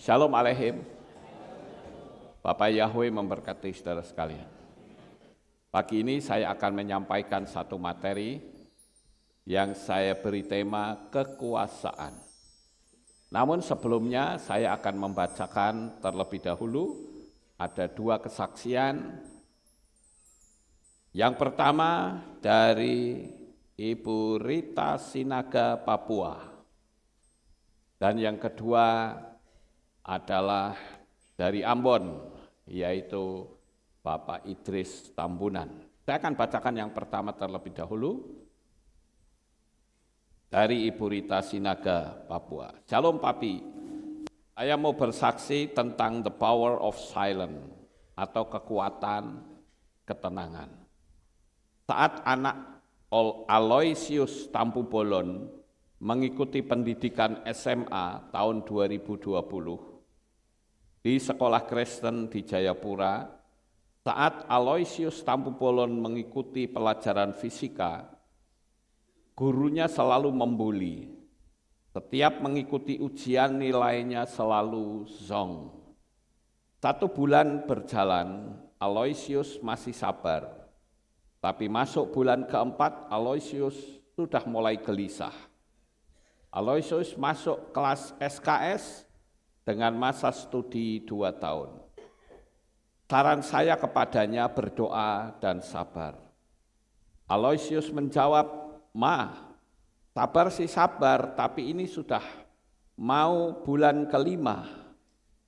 Shalom Alehim. Bapak Yahweh memberkati saudara sekalian. Pagi ini saya akan menyampaikan satu materi yang saya beri tema kekuasaan. Namun sebelumnya saya akan membacakan terlebih dahulu ada dua kesaksian. Yang pertama dari Ibu Rita Sinaga Papua. Dan yang kedua adalah dari Ambon, yaitu Bapak Idris Tambunan. Saya akan bacakan yang pertama terlebih dahulu, dari Ibu Rita Sinaga, Papua. Shalom Papi, saya mau bersaksi tentang the power of silence atau kekuatan ketenangan. Saat anak Aloysius Tampu Bolon mengikuti pendidikan SMA tahun 2020, di sekolah Kristen di Jayapura, saat Aloysius Tampupolon mengikuti pelajaran fisika, gurunya selalu membuli. Setiap mengikuti ujian nilainya selalu zong. Satu bulan berjalan, Aloysius masih sabar. Tapi masuk bulan keempat, Aloysius sudah mulai gelisah. Aloysius masuk kelas SKS dengan masa studi dua tahun. Saran saya kepadanya berdoa dan sabar. Aloysius menjawab, Ma, sabar sih sabar, tapi ini sudah mau bulan kelima,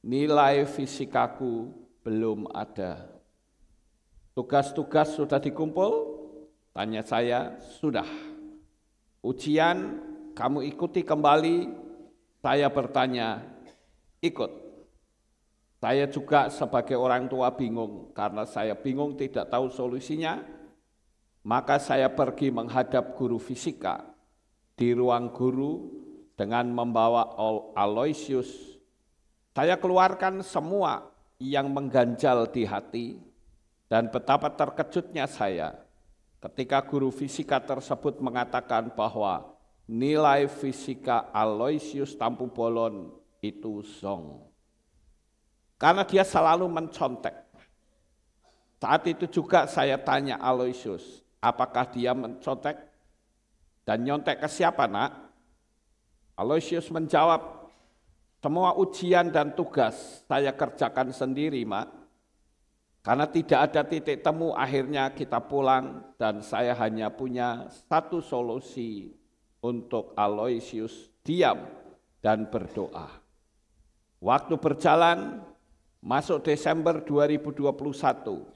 nilai fisikaku belum ada. Tugas-tugas sudah dikumpul? Tanya saya, sudah. Ujian kamu ikuti kembali, saya bertanya, ikut. Saya juga sebagai orang tua bingung karena saya bingung tidak tahu solusinya. Maka saya pergi menghadap guru fisika di ruang guru dengan membawa Aloysius. Saya keluarkan semua yang mengganjal di hati dan betapa terkejutnya saya ketika guru fisika tersebut mengatakan bahwa nilai fisika Aloysius Tampu Bolon itu zong. Karena dia selalu mencontek. Saat itu juga saya tanya Aloysius, apakah dia mencontek dan nyontek ke siapa nak? Aloysius menjawab, semua ujian dan tugas saya kerjakan sendiri, Mak. Karena tidak ada titik temu, akhirnya kita pulang dan saya hanya punya satu solusi untuk Aloysius diam dan berdoa. Waktu berjalan masuk Desember 2021,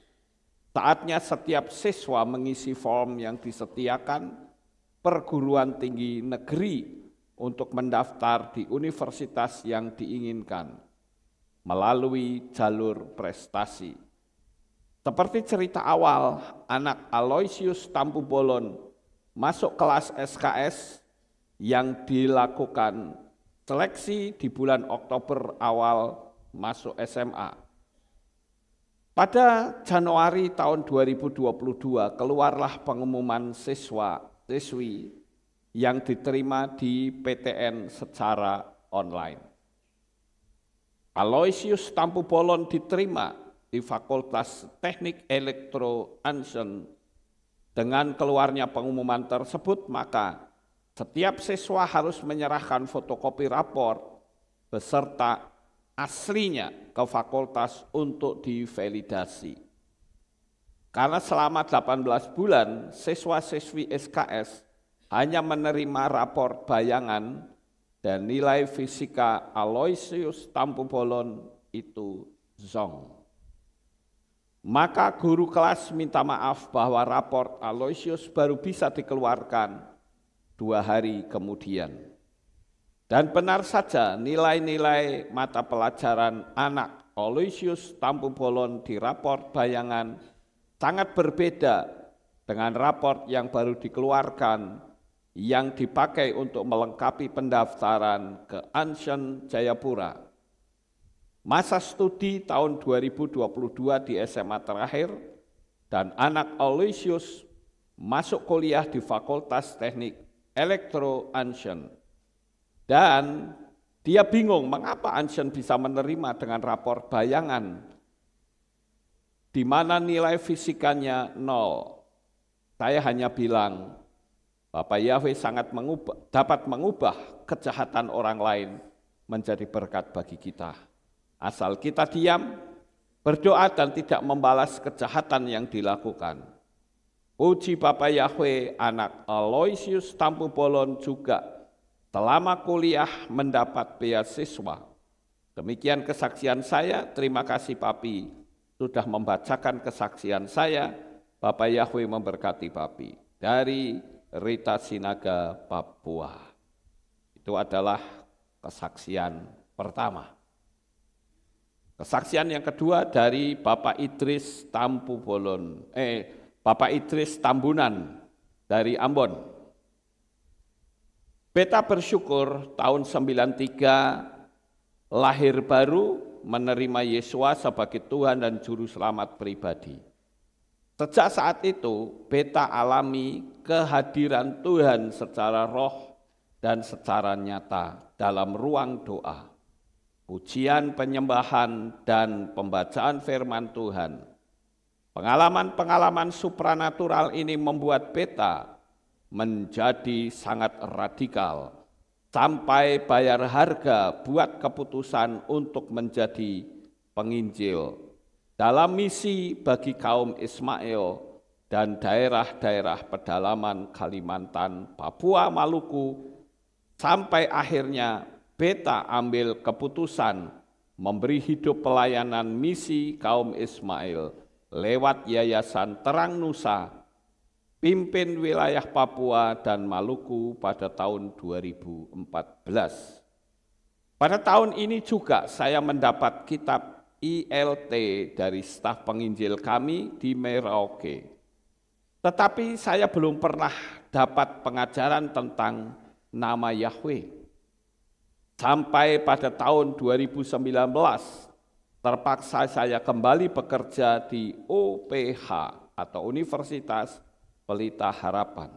saatnya setiap siswa mengisi form yang disediakan perguruan tinggi negeri untuk mendaftar di universitas yang diinginkan melalui jalur prestasi. Seperti cerita awal, anak Aloysius Tampu masuk kelas SKS yang dilakukan Seleksi di bulan Oktober awal masuk SMA. Pada Januari tahun 2022 keluarlah pengumuman siswa siswi yang diterima di PTN secara online. Aloysius Tampu Bolon diterima di Fakultas Teknik Elektro Ansen. Dengan keluarnya pengumuman tersebut, maka setiap siswa harus menyerahkan fotokopi rapor beserta aslinya ke fakultas untuk divalidasi. Karena selama 18 bulan siswa-siswi SKS hanya menerima rapor bayangan dan nilai fisika Aloysius Tampubolon itu zong. Maka guru kelas minta maaf bahwa rapor Aloysius baru bisa dikeluarkan dua hari kemudian. Dan benar saja nilai-nilai mata pelajaran anak Aloysius Tampu Bolon di raport bayangan sangat berbeda dengan raport yang baru dikeluarkan yang dipakai untuk melengkapi pendaftaran ke Anshan Jayapura. Masa studi tahun 2022 di SMA terakhir dan anak Aloysius masuk kuliah di Fakultas Teknik elektro Anshan. Dan dia bingung mengapa Anshan bisa menerima dengan rapor bayangan di mana nilai fisikanya nol. Saya hanya bilang, Bapak Yahweh sangat mengubah, dapat mengubah kejahatan orang lain menjadi berkat bagi kita. Asal kita diam, berdoa dan tidak membalas kejahatan yang dilakukan. Uji Bapak Yahweh anak Aloysius Tampu Bolon juga selama kuliah mendapat beasiswa. Demikian kesaksian saya, terima kasih Papi sudah membacakan kesaksian saya. Bapak Yahweh memberkati Papi dari Rita Sinaga, Papua. Itu adalah kesaksian pertama. Kesaksian yang kedua dari Bapak Idris Tampu Bolon, eh Bapak Idris Tambunan dari Ambon. Beta bersyukur tahun 93 lahir baru menerima Yesua sebagai Tuhan dan Juru Selamat pribadi. Sejak saat itu beta alami kehadiran Tuhan secara roh dan secara nyata dalam ruang doa, pujian penyembahan dan pembacaan firman Tuhan Pengalaman-pengalaman supranatural ini membuat beta menjadi sangat radikal sampai bayar harga buat keputusan untuk menjadi penginjil dalam misi bagi kaum Ismail dan daerah-daerah pedalaman Kalimantan, Papua, Maluku sampai akhirnya beta ambil keputusan memberi hidup pelayanan misi kaum Ismail lewat Yayasan Terang Nusa, pimpin wilayah Papua dan Maluku pada tahun 2014. Pada tahun ini juga saya mendapat kitab ILT dari staf penginjil kami di Merauke. Tetapi saya belum pernah dapat pengajaran tentang nama Yahweh. Sampai pada tahun 2019 Terpaksa saya kembali bekerja di OPH atau Universitas Pelita Harapan.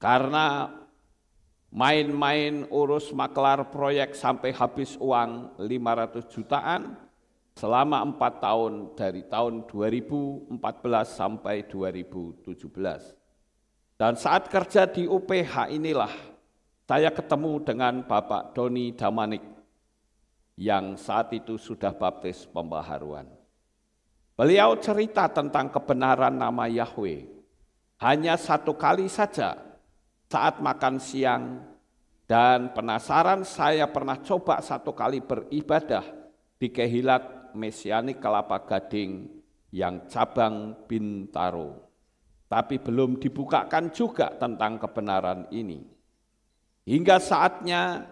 Karena main-main urus maklar proyek sampai habis uang 500 jutaan selama 4 tahun dari tahun 2014 sampai 2017. Dan saat kerja di UPH inilah saya ketemu dengan Bapak Doni Damanik yang saat itu sudah baptis pembaharuan. Beliau cerita tentang kebenaran nama Yahweh. Hanya satu kali saja saat makan siang dan penasaran saya pernah coba satu kali beribadah di kehilat Mesianik Kelapa Gading yang cabang Bintaro. Tapi belum dibukakan juga tentang kebenaran ini. Hingga saatnya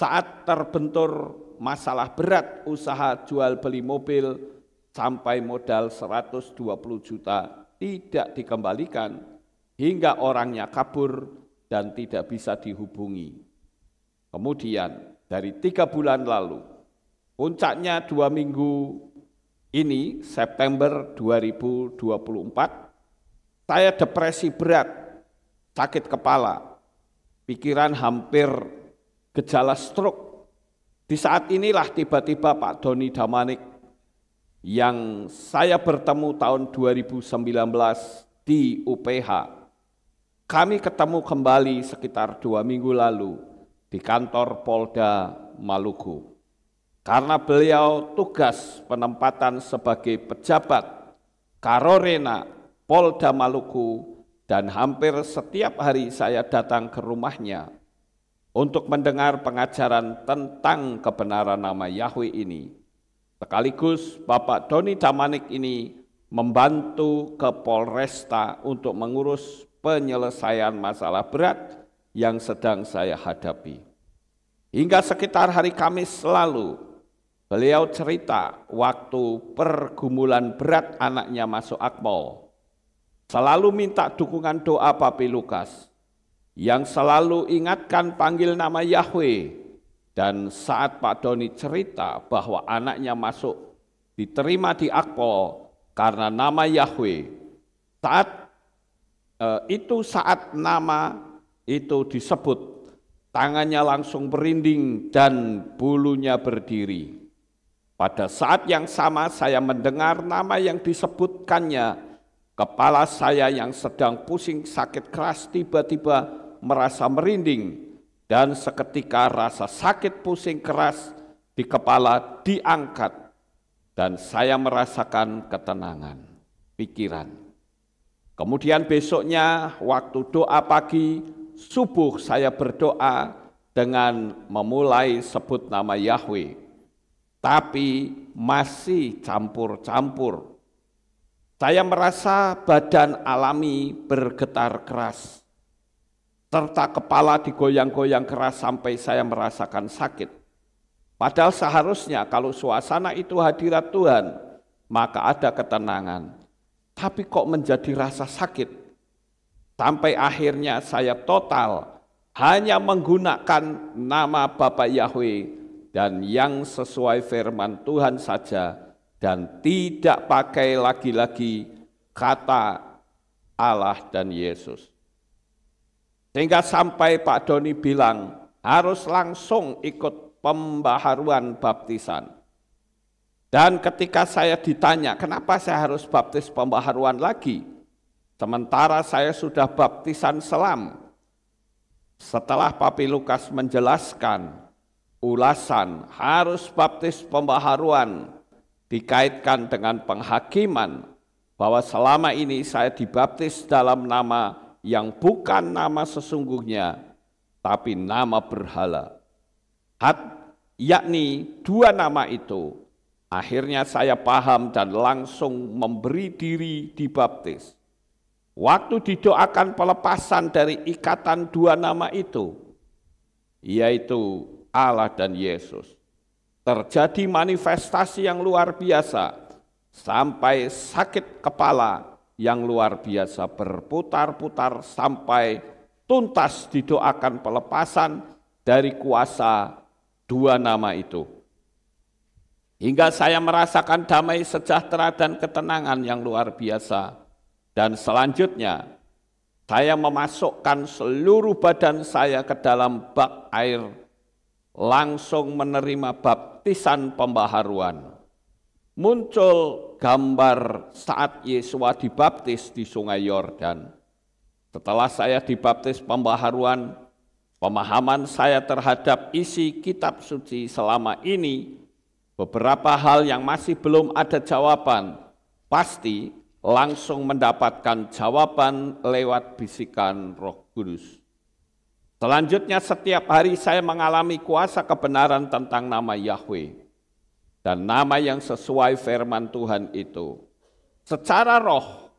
saat terbentur masalah berat usaha jual beli mobil sampai modal 120 juta tidak dikembalikan hingga orangnya kabur dan tidak bisa dihubungi. Kemudian dari tiga bulan lalu, puncaknya dua minggu ini September 2024, saya depresi berat, sakit kepala, pikiran hampir gejala stroke. Di saat inilah tiba-tiba Pak Doni Damanik yang saya bertemu tahun 2019 di UPH. Kami ketemu kembali sekitar dua minggu lalu di kantor Polda Maluku. Karena beliau tugas penempatan sebagai pejabat Karorena Polda Maluku dan hampir setiap hari saya datang ke rumahnya untuk mendengar pengajaran tentang kebenaran nama Yahweh ini. Sekaligus Bapak Doni Camanik ini membantu ke Polresta untuk mengurus penyelesaian masalah berat yang sedang saya hadapi. Hingga sekitar hari Kamis lalu, beliau cerita waktu pergumulan berat anaknya masuk akpol. Selalu minta dukungan doa Papi Lukas yang selalu ingatkan panggil nama Yahweh. Dan saat Pak Doni cerita bahwa anaknya masuk diterima di Akpol karena nama Yahweh, saat eh, itu saat nama itu disebut, tangannya langsung berinding dan bulunya berdiri. Pada saat yang sama saya mendengar nama yang disebutkannya Kepala saya yang sedang pusing sakit keras tiba-tiba merasa merinding dan seketika rasa sakit pusing keras di kepala diangkat dan saya merasakan ketenangan pikiran. Kemudian besoknya waktu doa pagi subuh saya berdoa dengan memulai sebut nama Yahweh tapi masih campur-campur saya merasa badan alami bergetar keras, serta kepala digoyang-goyang keras sampai saya merasakan sakit. Padahal seharusnya kalau suasana itu hadirat Tuhan, maka ada ketenangan. Tapi kok menjadi rasa sakit? Sampai akhirnya saya total hanya menggunakan nama Bapak Yahweh dan yang sesuai firman Tuhan saja dan tidak pakai lagi-lagi kata Allah dan Yesus. Sehingga sampai Pak Doni bilang harus langsung ikut pembaharuan baptisan. Dan ketika saya ditanya, kenapa saya harus baptis pembaharuan lagi? Sementara saya sudah baptisan selam. Setelah Papi Lukas menjelaskan ulasan harus baptis pembaharuan dikaitkan dengan penghakiman bahwa selama ini saya dibaptis dalam nama yang bukan nama sesungguhnya tapi nama berhala. Hat yakni dua nama itu. Akhirnya saya paham dan langsung memberi diri dibaptis. Waktu didoakan pelepasan dari ikatan dua nama itu, yaitu Allah dan Yesus. Terjadi manifestasi yang luar biasa sampai sakit kepala yang luar biasa berputar-putar sampai tuntas didoakan pelepasan dari kuasa dua nama itu. Hingga saya merasakan damai sejahtera dan ketenangan yang luar biasa. Dan selanjutnya, saya memasukkan seluruh badan saya ke dalam bak air, langsung menerima bab baptisan pembaharuan. Muncul gambar saat Yesua dibaptis di sungai Yordan. Setelah saya dibaptis pembaharuan, pemahaman saya terhadap isi kitab suci selama ini, beberapa hal yang masih belum ada jawaban, pasti langsung mendapatkan jawaban lewat bisikan roh kudus. Selanjutnya setiap hari saya mengalami kuasa kebenaran tentang nama Yahweh dan nama yang sesuai firman Tuhan itu. Secara roh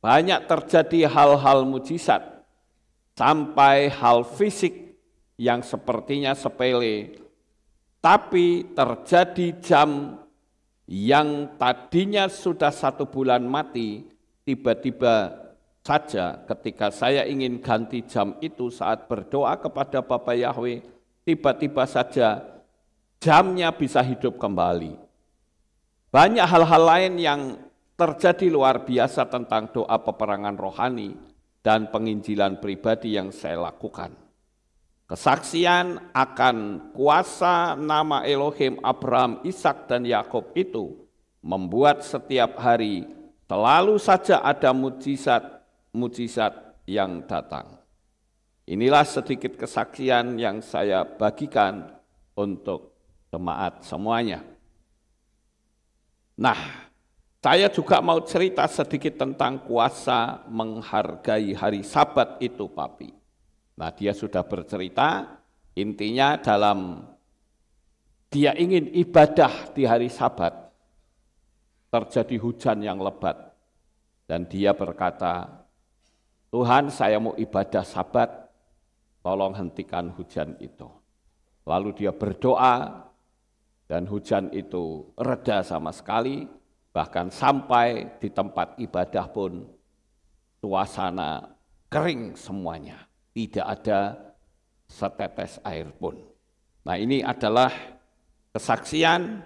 banyak terjadi hal-hal mujizat sampai hal fisik yang sepertinya sepele tapi terjadi jam yang tadinya sudah satu bulan mati tiba-tiba saja ketika saya ingin ganti jam itu saat berdoa kepada Bapak Yahweh, tiba-tiba saja jamnya bisa hidup kembali. Banyak hal-hal lain yang terjadi luar biasa tentang doa peperangan rohani dan penginjilan pribadi yang saya lakukan. Kesaksian akan kuasa nama Elohim Abraham, Ishak dan Yakub itu membuat setiap hari selalu saja ada mujizat mujizat yang datang. Inilah sedikit kesaksian yang saya bagikan untuk jemaat semuanya. Nah, saya juga mau cerita sedikit tentang kuasa menghargai hari sabat itu papi. Nah, dia sudah bercerita, intinya dalam dia ingin ibadah di hari sabat, terjadi hujan yang lebat, dan dia berkata, Tuhan saya mau ibadah sabat, tolong hentikan hujan itu. Lalu dia berdoa dan hujan itu reda sama sekali, bahkan sampai di tempat ibadah pun suasana kering semuanya. Tidak ada setetes air pun. Nah ini adalah kesaksian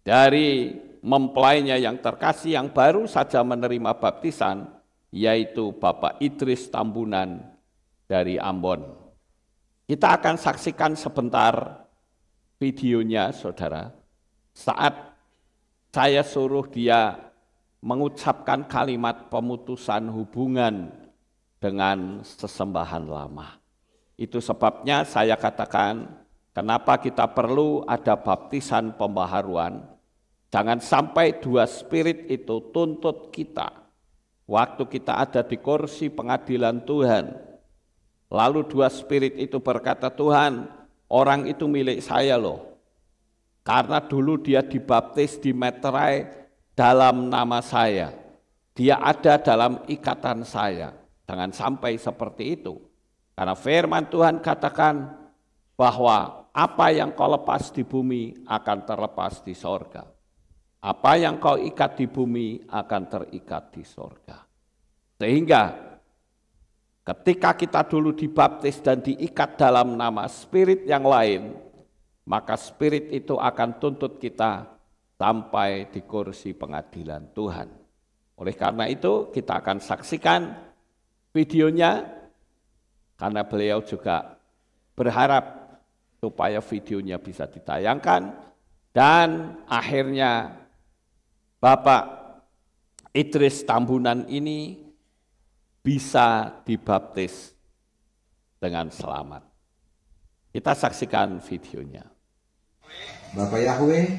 dari mempelainya yang terkasih yang baru saja menerima baptisan yaitu Bapak Idris Tambunan dari Ambon. Kita akan saksikan sebentar videonya, saudara. Saat saya suruh dia mengucapkan kalimat pemutusan hubungan dengan sesembahan lama. Itu sebabnya saya katakan, kenapa kita perlu ada baptisan pembaharuan. Jangan sampai dua spirit itu tuntut kita Waktu kita ada di kursi pengadilan Tuhan, lalu dua spirit itu berkata, Tuhan, orang itu milik saya loh. Karena dulu dia dibaptis di meterai dalam nama saya. Dia ada dalam ikatan saya. Jangan sampai seperti itu. Karena firman Tuhan katakan bahwa apa yang kau lepas di bumi akan terlepas di sorga. Apa yang kau ikat di bumi akan terikat di sorga. Sehingga ketika kita dulu dibaptis dan diikat dalam nama spirit yang lain, maka spirit itu akan tuntut kita sampai di kursi pengadilan Tuhan. Oleh karena itu kita akan saksikan videonya karena beliau juga berharap supaya videonya bisa ditayangkan dan akhirnya Bapak Idris Tambunan ini bisa dibaptis dengan selamat. Kita saksikan videonya. Bapak Yahweh,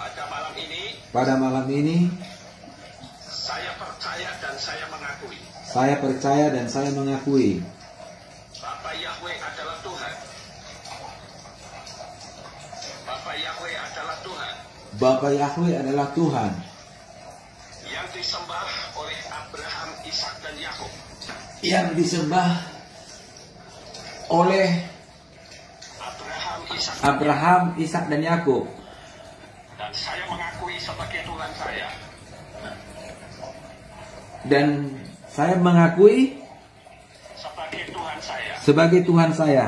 pada malam ini, pada malam ini saya percaya dan saya mengakui. Saya percaya dan saya mengakui Bapa Yahweh adalah Tuhan yang disembah oleh Abraham, Ishak dan Yakub. Yang disembah oleh Abraham, Ishak dan Yakub. Dan saya mengakui sebagai Tuhan saya. Dan saya mengakui sebagai Tuhan saya. Sebagai Tuhan saya.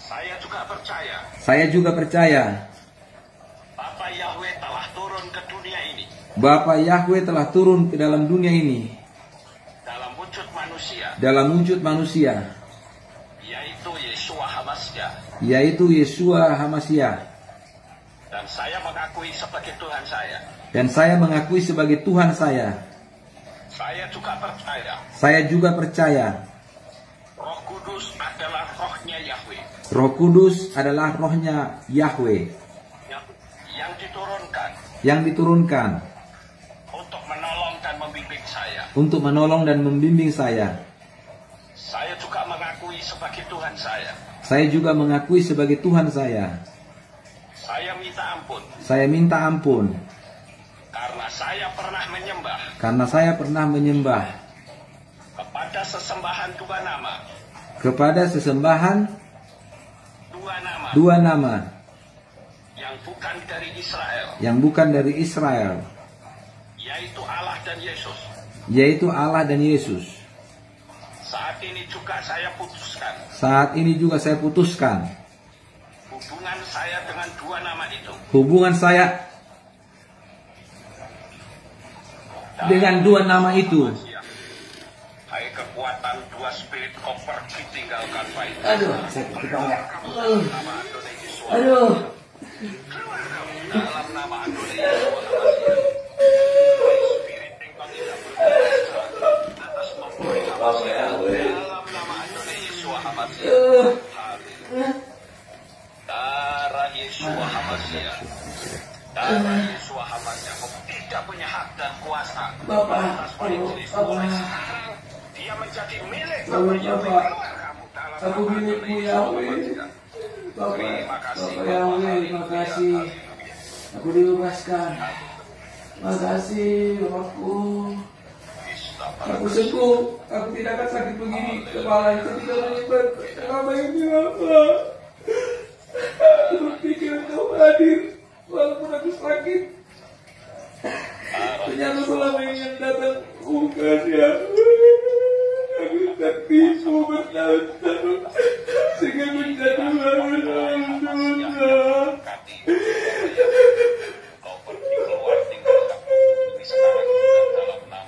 Saya juga percaya. Saya juga percaya Bapa Yahweh telah turun ke dalam dunia ini. Dalam wujud manusia. Dalam wujud manusia. Yaitu Yesua Hamasya. Yaitu Yesua Hamasya. Dan saya mengakui sebagai Tuhan saya. Dan saya mengakui sebagai Tuhan saya. Saya juga percaya. Saya juga percaya. Roh Kudus adalah rohnya Yahweh. Roh Kudus adalah rohnya Yahweh. Yang, yang diturunkan. Yang diturunkan saya. Untuk menolong dan membimbing saya. Saya juga mengakui sebagai Tuhan saya. Saya juga mengakui sebagai Tuhan saya. Saya minta ampun. Saya minta ampun. Karena saya pernah menyembah. Karena saya pernah menyembah. Kepada sesembahan dua nama. Kepada sesembahan dua nama. Dua nama. Yang bukan dari Israel. Yang bukan dari Israel. Yaitu Allah dan Yesus yaitu Allah dan Yesus. Saat ini juga saya putuskan. Saat ini juga saya putuskan. Hubungan saya dengan dua nama itu. Hubungan saya dengan dua nama itu. Hai kekuatan dua spirit kau pergi tinggalkan baik. Aduh, sakit kepala. Aduh. Aduh. Dalam nama Adonai Yesus Terima kasih, Yesus Yesus tidak punya hak dan kuasa Bapak Bapak Bapak Bapak Aku milikmu Bapak Bapak Bapakku Aku sungguh, aku tidak akan sakit begini. Kepala itu tidak menyebabkan selama ini apa. Aku berpikir kau hadir, walaupun aku sakit. Ternyata selama ini yang datang bukan ya. Aku tertipu bertahun-tahun sehingga menjadi bangunan dunia. Kau pergi keluar tinggal sekarang dalam nama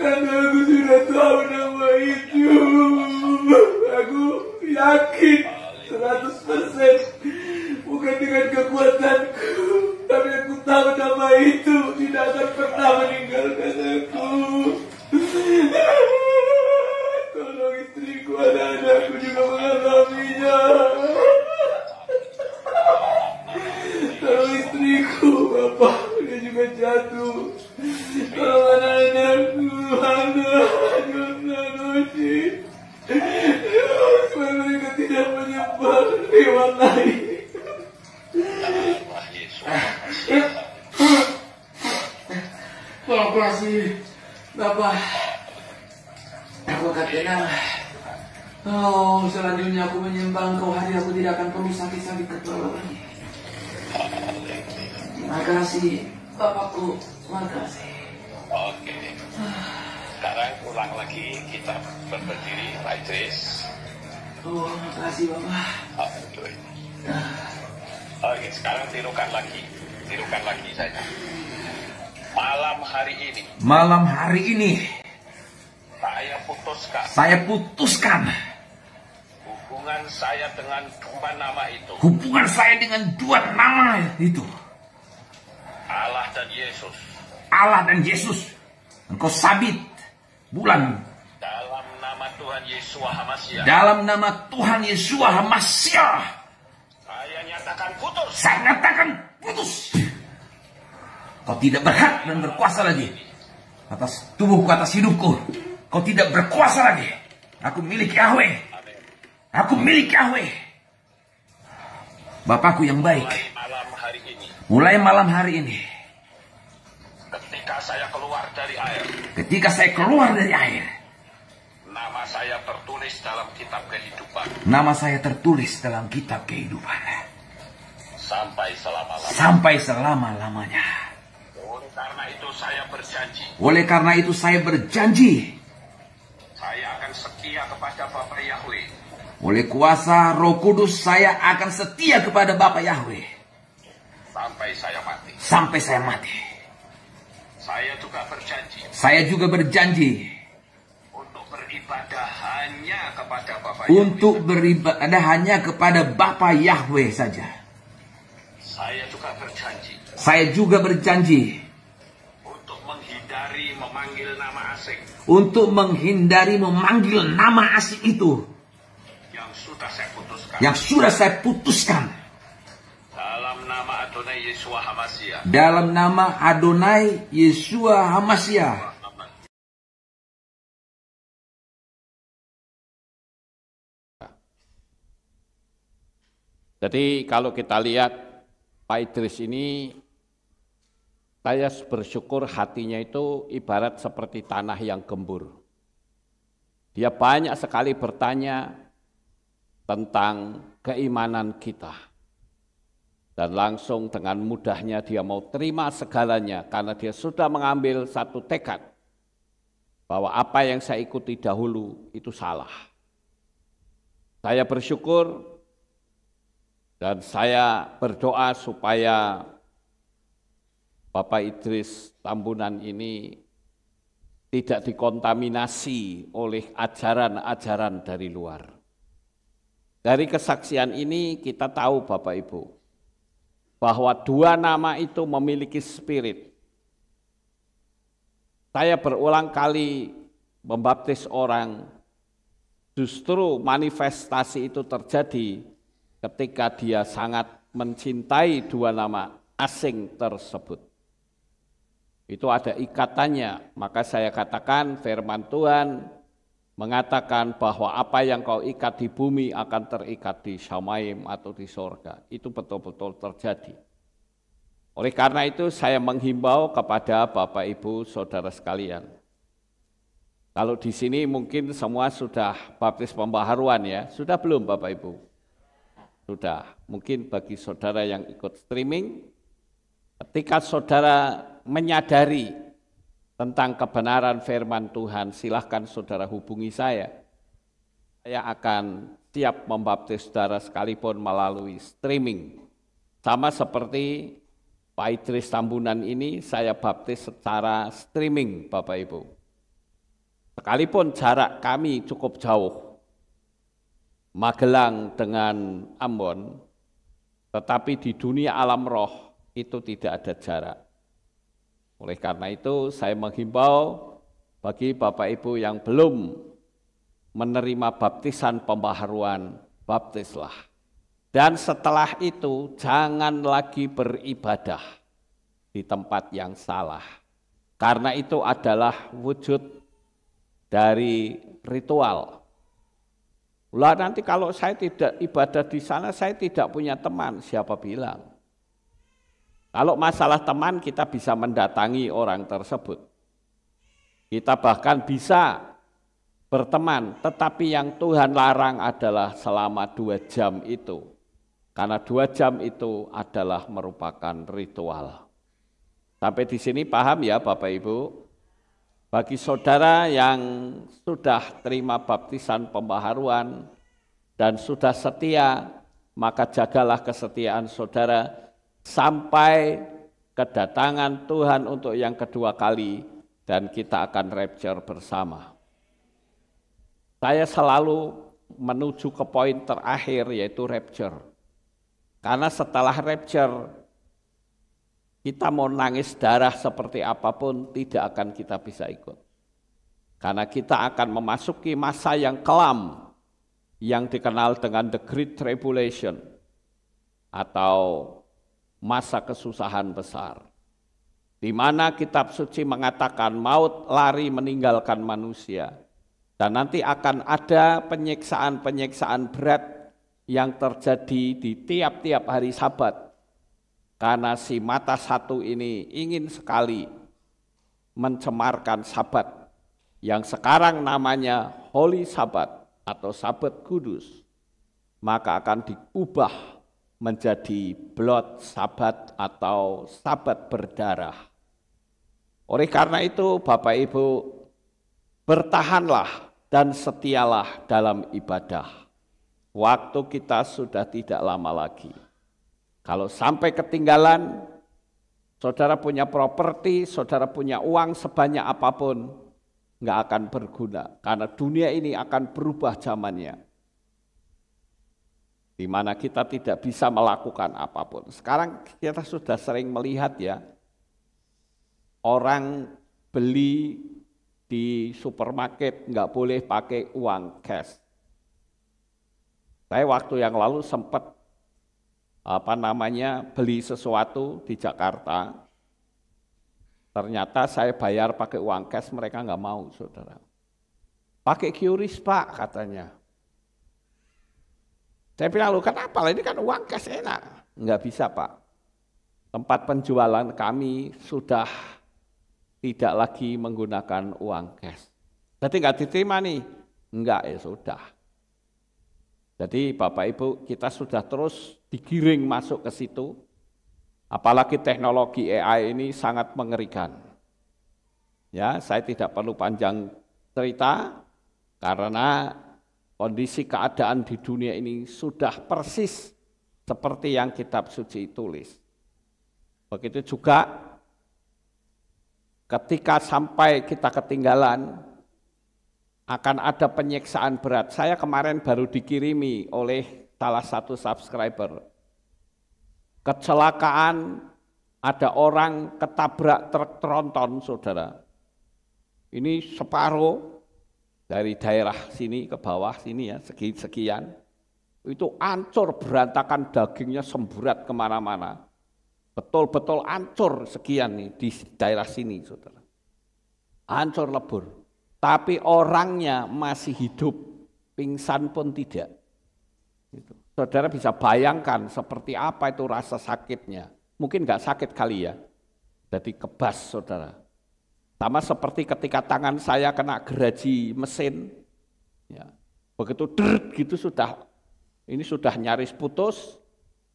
Karena aku sudah tahu nama itu Aku yakin 100% Bukan dengan kekuatanku Tapi aku tahu nama itu Tidak akan pernah meninggalkan aku Tolong istriku ada aku juga mengalaminya Tolong istriku Bapak juga jatuh. Tolongan anakku, anakku, Sanusi. Supaya mereka tidak menyebar lewat lagi. Tolong kasih, Bapak. Aku katakan, Oh, selanjutnya aku menyembah engkau hari aku tidak akan perlu sakit-sakit ketolongan. Terima kasih bapakku warga oke sekarang ulang lagi kita berdiri Raitris. oh makasih bapak Alhamdulillah oke sekarang tirukan lagi tirukan lagi saja malam hari ini malam hari ini saya putuskan saya putuskan hubungan saya dengan dua nama itu hubungan saya dengan dua nama itu Allah dan Yesus. Allah dan Yesus. Engkau sabit bulan. Dalam nama Tuhan Yesus Hamasya. Dalam nama Tuhan Yesus Hamasya. Saya nyatakan putus. Saya nyatakan putus. Kau tidak berhak dan berkuasa lagi atas tubuhku, atas hidupku. Kau tidak berkuasa lagi. Aku milik Yahweh. Aku milik Yahweh. Bapakku yang baik. Mulai malam hari ini. Ketika saya keluar dari air. Ketika saya keluar dari air. Nama saya tertulis dalam kitab kehidupan. Nama saya tertulis dalam kitab kehidupan. Sampai selama-lamanya. Sampai selama-lamanya. Oleh karena itu saya berjanji. Oleh karena itu saya berjanji. Saya akan setia kepada Bapak Yahweh. Oleh kuasa Roh Kudus saya akan setia kepada Bapa Yahweh Sampai saya mati. Sampai saya mati. Saya juga berjanji. Saya juga berjanji. Untuk beribadah hanya kepada Bapa Untuk Yahweh. beribadah hanya kepada Bapa Yahweh saja. Saya juga berjanji. Saya juga berjanji. Untuk menghindari memanggil nama asing. Untuk menghindari memanggil nama asing itu. Yang sudah saya putuskan. Yang sudah saya putuskan dalam nama Adonai Yeshua Hamasya. Jadi kalau kita lihat Pak Idris ini saya bersyukur hatinya itu ibarat seperti tanah yang gembur. Dia banyak sekali bertanya tentang keimanan kita dan langsung dengan mudahnya dia mau terima segalanya karena dia sudah mengambil satu tekad bahwa apa yang saya ikuti dahulu itu salah. Saya bersyukur dan saya berdoa supaya Bapak Idris Tambunan ini tidak dikontaminasi oleh ajaran-ajaran dari luar. Dari kesaksian ini kita tahu Bapak Ibu, bahwa dua nama itu memiliki spirit. Saya berulang kali membaptis orang, justru manifestasi itu terjadi ketika dia sangat mencintai dua nama asing tersebut. Itu ada ikatannya, maka saya katakan firman Tuhan mengatakan bahwa apa yang kau ikat di bumi akan terikat di Syamaim atau di sorga. Itu betul-betul terjadi. Oleh karena itu saya menghimbau kepada Bapak Ibu Saudara sekalian. Kalau di sini mungkin semua sudah baptis pembaharuan ya, sudah belum Bapak Ibu? Sudah. Mungkin bagi saudara yang ikut streaming, ketika saudara menyadari tentang kebenaran firman Tuhan, silahkan saudara hubungi saya. Saya akan siap membaptis saudara sekalipun melalui streaming. Sama seperti Pak Idris Tambunan ini saya baptis secara streaming Bapak Ibu. Sekalipun jarak kami cukup jauh, Magelang dengan Ambon, tetapi di dunia alam roh itu tidak ada jarak oleh karena itu saya menghimbau bagi Bapak Ibu yang belum menerima baptisan pembaharuan, baptislah. Dan setelah itu jangan lagi beribadah di tempat yang salah. Karena itu adalah wujud dari ritual. Lah nanti kalau saya tidak ibadah di sana, saya tidak punya teman. Siapa bilang? Kalau masalah teman kita bisa mendatangi orang tersebut. Kita bahkan bisa berteman, tetapi yang Tuhan larang adalah selama dua jam itu. Karena dua jam itu adalah merupakan ritual. Sampai di sini paham ya Bapak Ibu? Bagi saudara yang sudah terima baptisan pembaharuan dan sudah setia, maka jagalah kesetiaan saudara sampai kedatangan Tuhan untuk yang kedua kali dan kita akan rapture bersama. Saya selalu menuju ke poin terakhir yaitu rapture. Karena setelah rapture kita mau nangis darah seperti apapun tidak akan kita bisa ikut. Karena kita akan memasuki masa yang kelam yang dikenal dengan the great tribulation atau masa kesusahan besar. Di mana kitab suci mengatakan maut lari meninggalkan manusia. Dan nanti akan ada penyiksaan-penyiksaan berat yang terjadi di tiap-tiap hari sabat. Karena si mata satu ini ingin sekali mencemarkan sabat yang sekarang namanya Holy Sabat atau Sabat Kudus maka akan diubah menjadi blood sabat atau sabat berdarah. Oleh karena itu Bapak Ibu bertahanlah dan setialah dalam ibadah. Waktu kita sudah tidak lama lagi. Kalau sampai ketinggalan, saudara punya properti, saudara punya uang sebanyak apapun, nggak akan berguna. Karena dunia ini akan berubah zamannya di mana kita tidak bisa melakukan apapun. Sekarang kita sudah sering melihat ya, orang beli di supermarket nggak boleh pakai uang cash. Saya waktu yang lalu sempat apa namanya beli sesuatu di Jakarta. Ternyata saya bayar pakai uang cash, mereka nggak mau, saudara. Pakai QRIS pak katanya. Saya bilang, lu kenapa? Ini kan uang cash enak. Nggak bisa Pak. Tempat penjualan kami sudah tidak lagi menggunakan uang cash. Jadi nggak diterima nih? Nggak ya sudah. Jadi Bapak Ibu kita sudah terus digiring masuk ke situ. Apalagi teknologi AI ini sangat mengerikan. Ya, saya tidak perlu panjang cerita karena kondisi keadaan di dunia ini sudah persis seperti yang kitab suci tulis. Begitu juga ketika sampai kita ketinggalan akan ada penyiksaan berat. Saya kemarin baru dikirimi oleh salah satu subscriber. Kecelakaan ada orang ketabrak truk tronton, saudara. Ini separuh dari daerah sini ke bawah sini ya sekian sekian itu ancur berantakan dagingnya semburat kemana-mana betul-betul ancur sekian nih di daerah sini saudara ancur lebur tapi orangnya masih hidup pingsan pun tidak itu. saudara bisa bayangkan seperti apa itu rasa sakitnya mungkin nggak sakit kali ya jadi kebas saudara sama seperti ketika tangan saya kena geraji mesin, ya, begitu dert gitu sudah, ini sudah nyaris putus,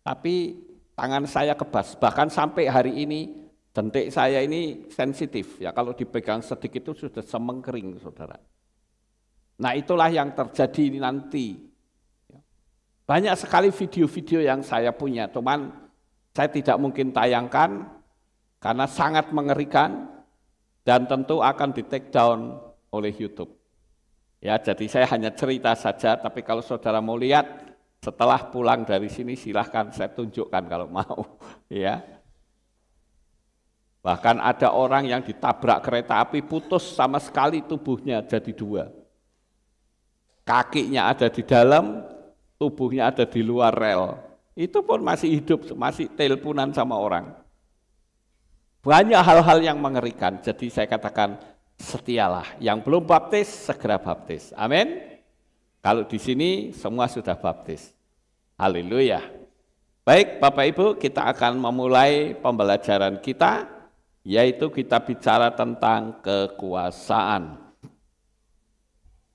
tapi tangan saya kebas. Bahkan sampai hari ini jentik saya ini sensitif ya kalau dipegang sedikit itu sudah semengkering saudara. Nah itulah yang terjadi nanti. Ya. Banyak sekali video-video yang saya punya, cuman saya tidak mungkin tayangkan karena sangat mengerikan dan tentu akan di take down oleh YouTube. Ya, jadi saya hanya cerita saja, tapi kalau saudara mau lihat setelah pulang dari sini silahkan saya tunjukkan kalau mau. Ya, Bahkan ada orang yang ditabrak kereta api putus sama sekali tubuhnya jadi dua. Kakinya ada di dalam, tubuhnya ada di luar rel. Itu pun masih hidup, masih teleponan sama orang. Banyak hal-hal yang mengerikan. Jadi saya katakan setialah. Yang belum baptis segera baptis. Amin. Kalau di sini semua sudah baptis. Haleluya. Baik, Bapak Ibu, kita akan memulai pembelajaran kita yaitu kita bicara tentang kekuasaan.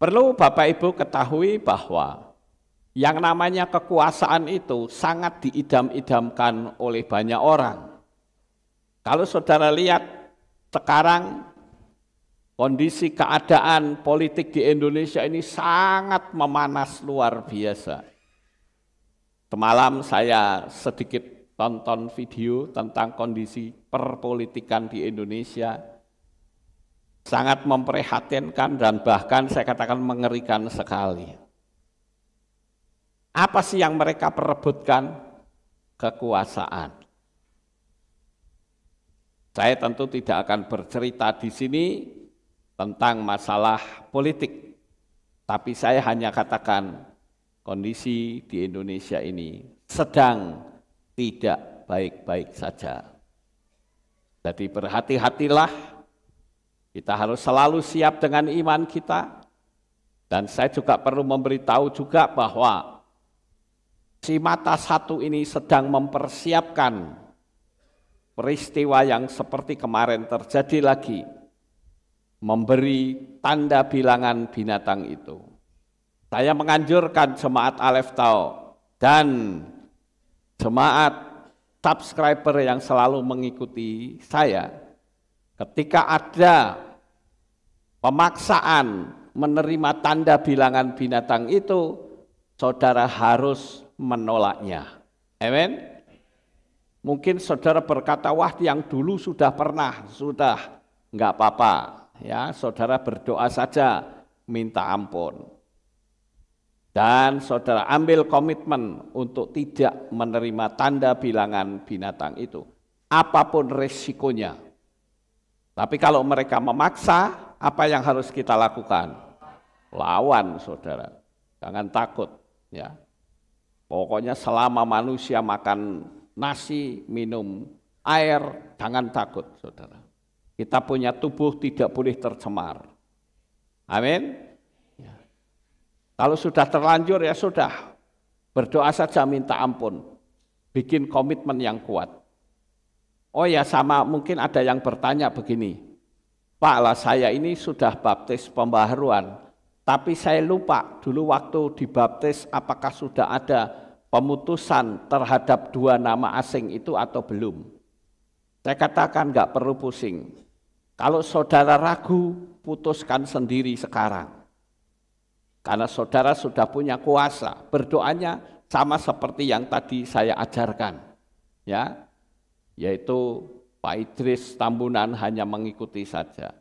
Perlu Bapak Ibu ketahui bahwa yang namanya kekuasaan itu sangat diidam-idamkan oleh banyak orang. Kalau saudara lihat sekarang kondisi keadaan politik di Indonesia ini sangat memanas luar biasa. Semalam saya sedikit tonton video tentang kondisi perpolitikan di Indonesia. Sangat memprihatinkan dan bahkan saya katakan mengerikan sekali. Apa sih yang mereka perebutkan? Kekuasaan. Saya tentu tidak akan bercerita di sini tentang masalah politik, tapi saya hanya katakan kondisi di Indonesia ini sedang tidak baik-baik saja. Jadi berhati-hatilah, kita harus selalu siap dengan iman kita. Dan saya juga perlu memberitahu juga bahwa si mata satu ini sedang mempersiapkan peristiwa yang seperti kemarin terjadi lagi memberi tanda bilangan binatang itu. Saya menganjurkan jemaat Alef Tau dan jemaat subscriber yang selalu mengikuti saya ketika ada pemaksaan menerima tanda bilangan binatang itu saudara harus menolaknya. Amen. Mungkin saudara berkata, wah yang dulu sudah pernah, sudah, nggak apa-apa. Ya, saudara berdoa saja, minta ampun. Dan saudara ambil komitmen untuk tidak menerima tanda bilangan binatang itu. Apapun resikonya. Tapi kalau mereka memaksa, apa yang harus kita lakukan? Lawan saudara. Jangan takut. ya. Pokoknya selama manusia makan nasi, minum air, jangan takut saudara. Kita punya tubuh tidak boleh tercemar. Amin. Ya. Kalau sudah terlanjur ya sudah. Berdoa saja minta ampun. Bikin komitmen yang kuat. Oh ya sama mungkin ada yang bertanya begini. Pak lah saya ini sudah baptis pembaharuan. Tapi saya lupa dulu waktu dibaptis apakah sudah ada pemutusan terhadap dua nama asing itu atau belum. Saya katakan nggak perlu pusing. Kalau saudara ragu, putuskan sendiri sekarang. Karena saudara sudah punya kuasa, berdoanya sama seperti yang tadi saya ajarkan. Ya, yaitu Pak Idris Tambunan hanya mengikuti saja.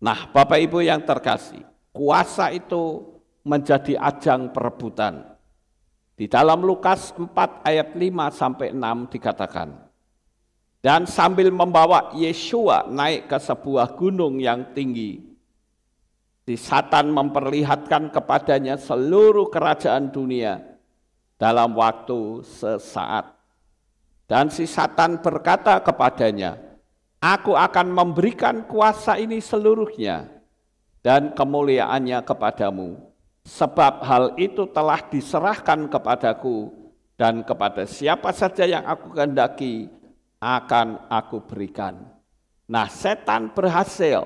Nah, Bapak Ibu yang terkasih, kuasa itu menjadi ajang perebutan. Di dalam Lukas 4 ayat 5 sampai 6 dikatakan, dan sambil membawa Yeshua naik ke sebuah gunung yang tinggi. Si Satan memperlihatkan kepadanya seluruh kerajaan dunia dalam waktu sesaat. Dan si Satan berkata kepadanya, Aku akan memberikan kuasa ini seluruhnya dan kemuliaannya kepadamu, Sebab hal itu telah diserahkan kepadaku dan kepada siapa saja yang aku kehendaki akan aku berikan. Nah setan berhasil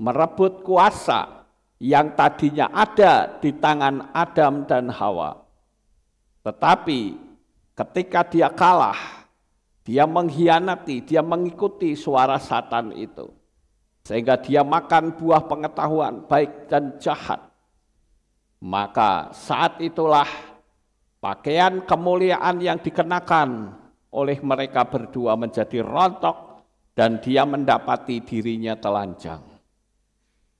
merebut kuasa yang tadinya ada di tangan Adam dan Hawa. Tetapi ketika dia kalah, dia mengkhianati, dia mengikuti suara setan itu. Sehingga dia makan buah pengetahuan baik dan jahat maka saat itulah pakaian kemuliaan yang dikenakan oleh mereka berdua menjadi rontok dan dia mendapati dirinya telanjang.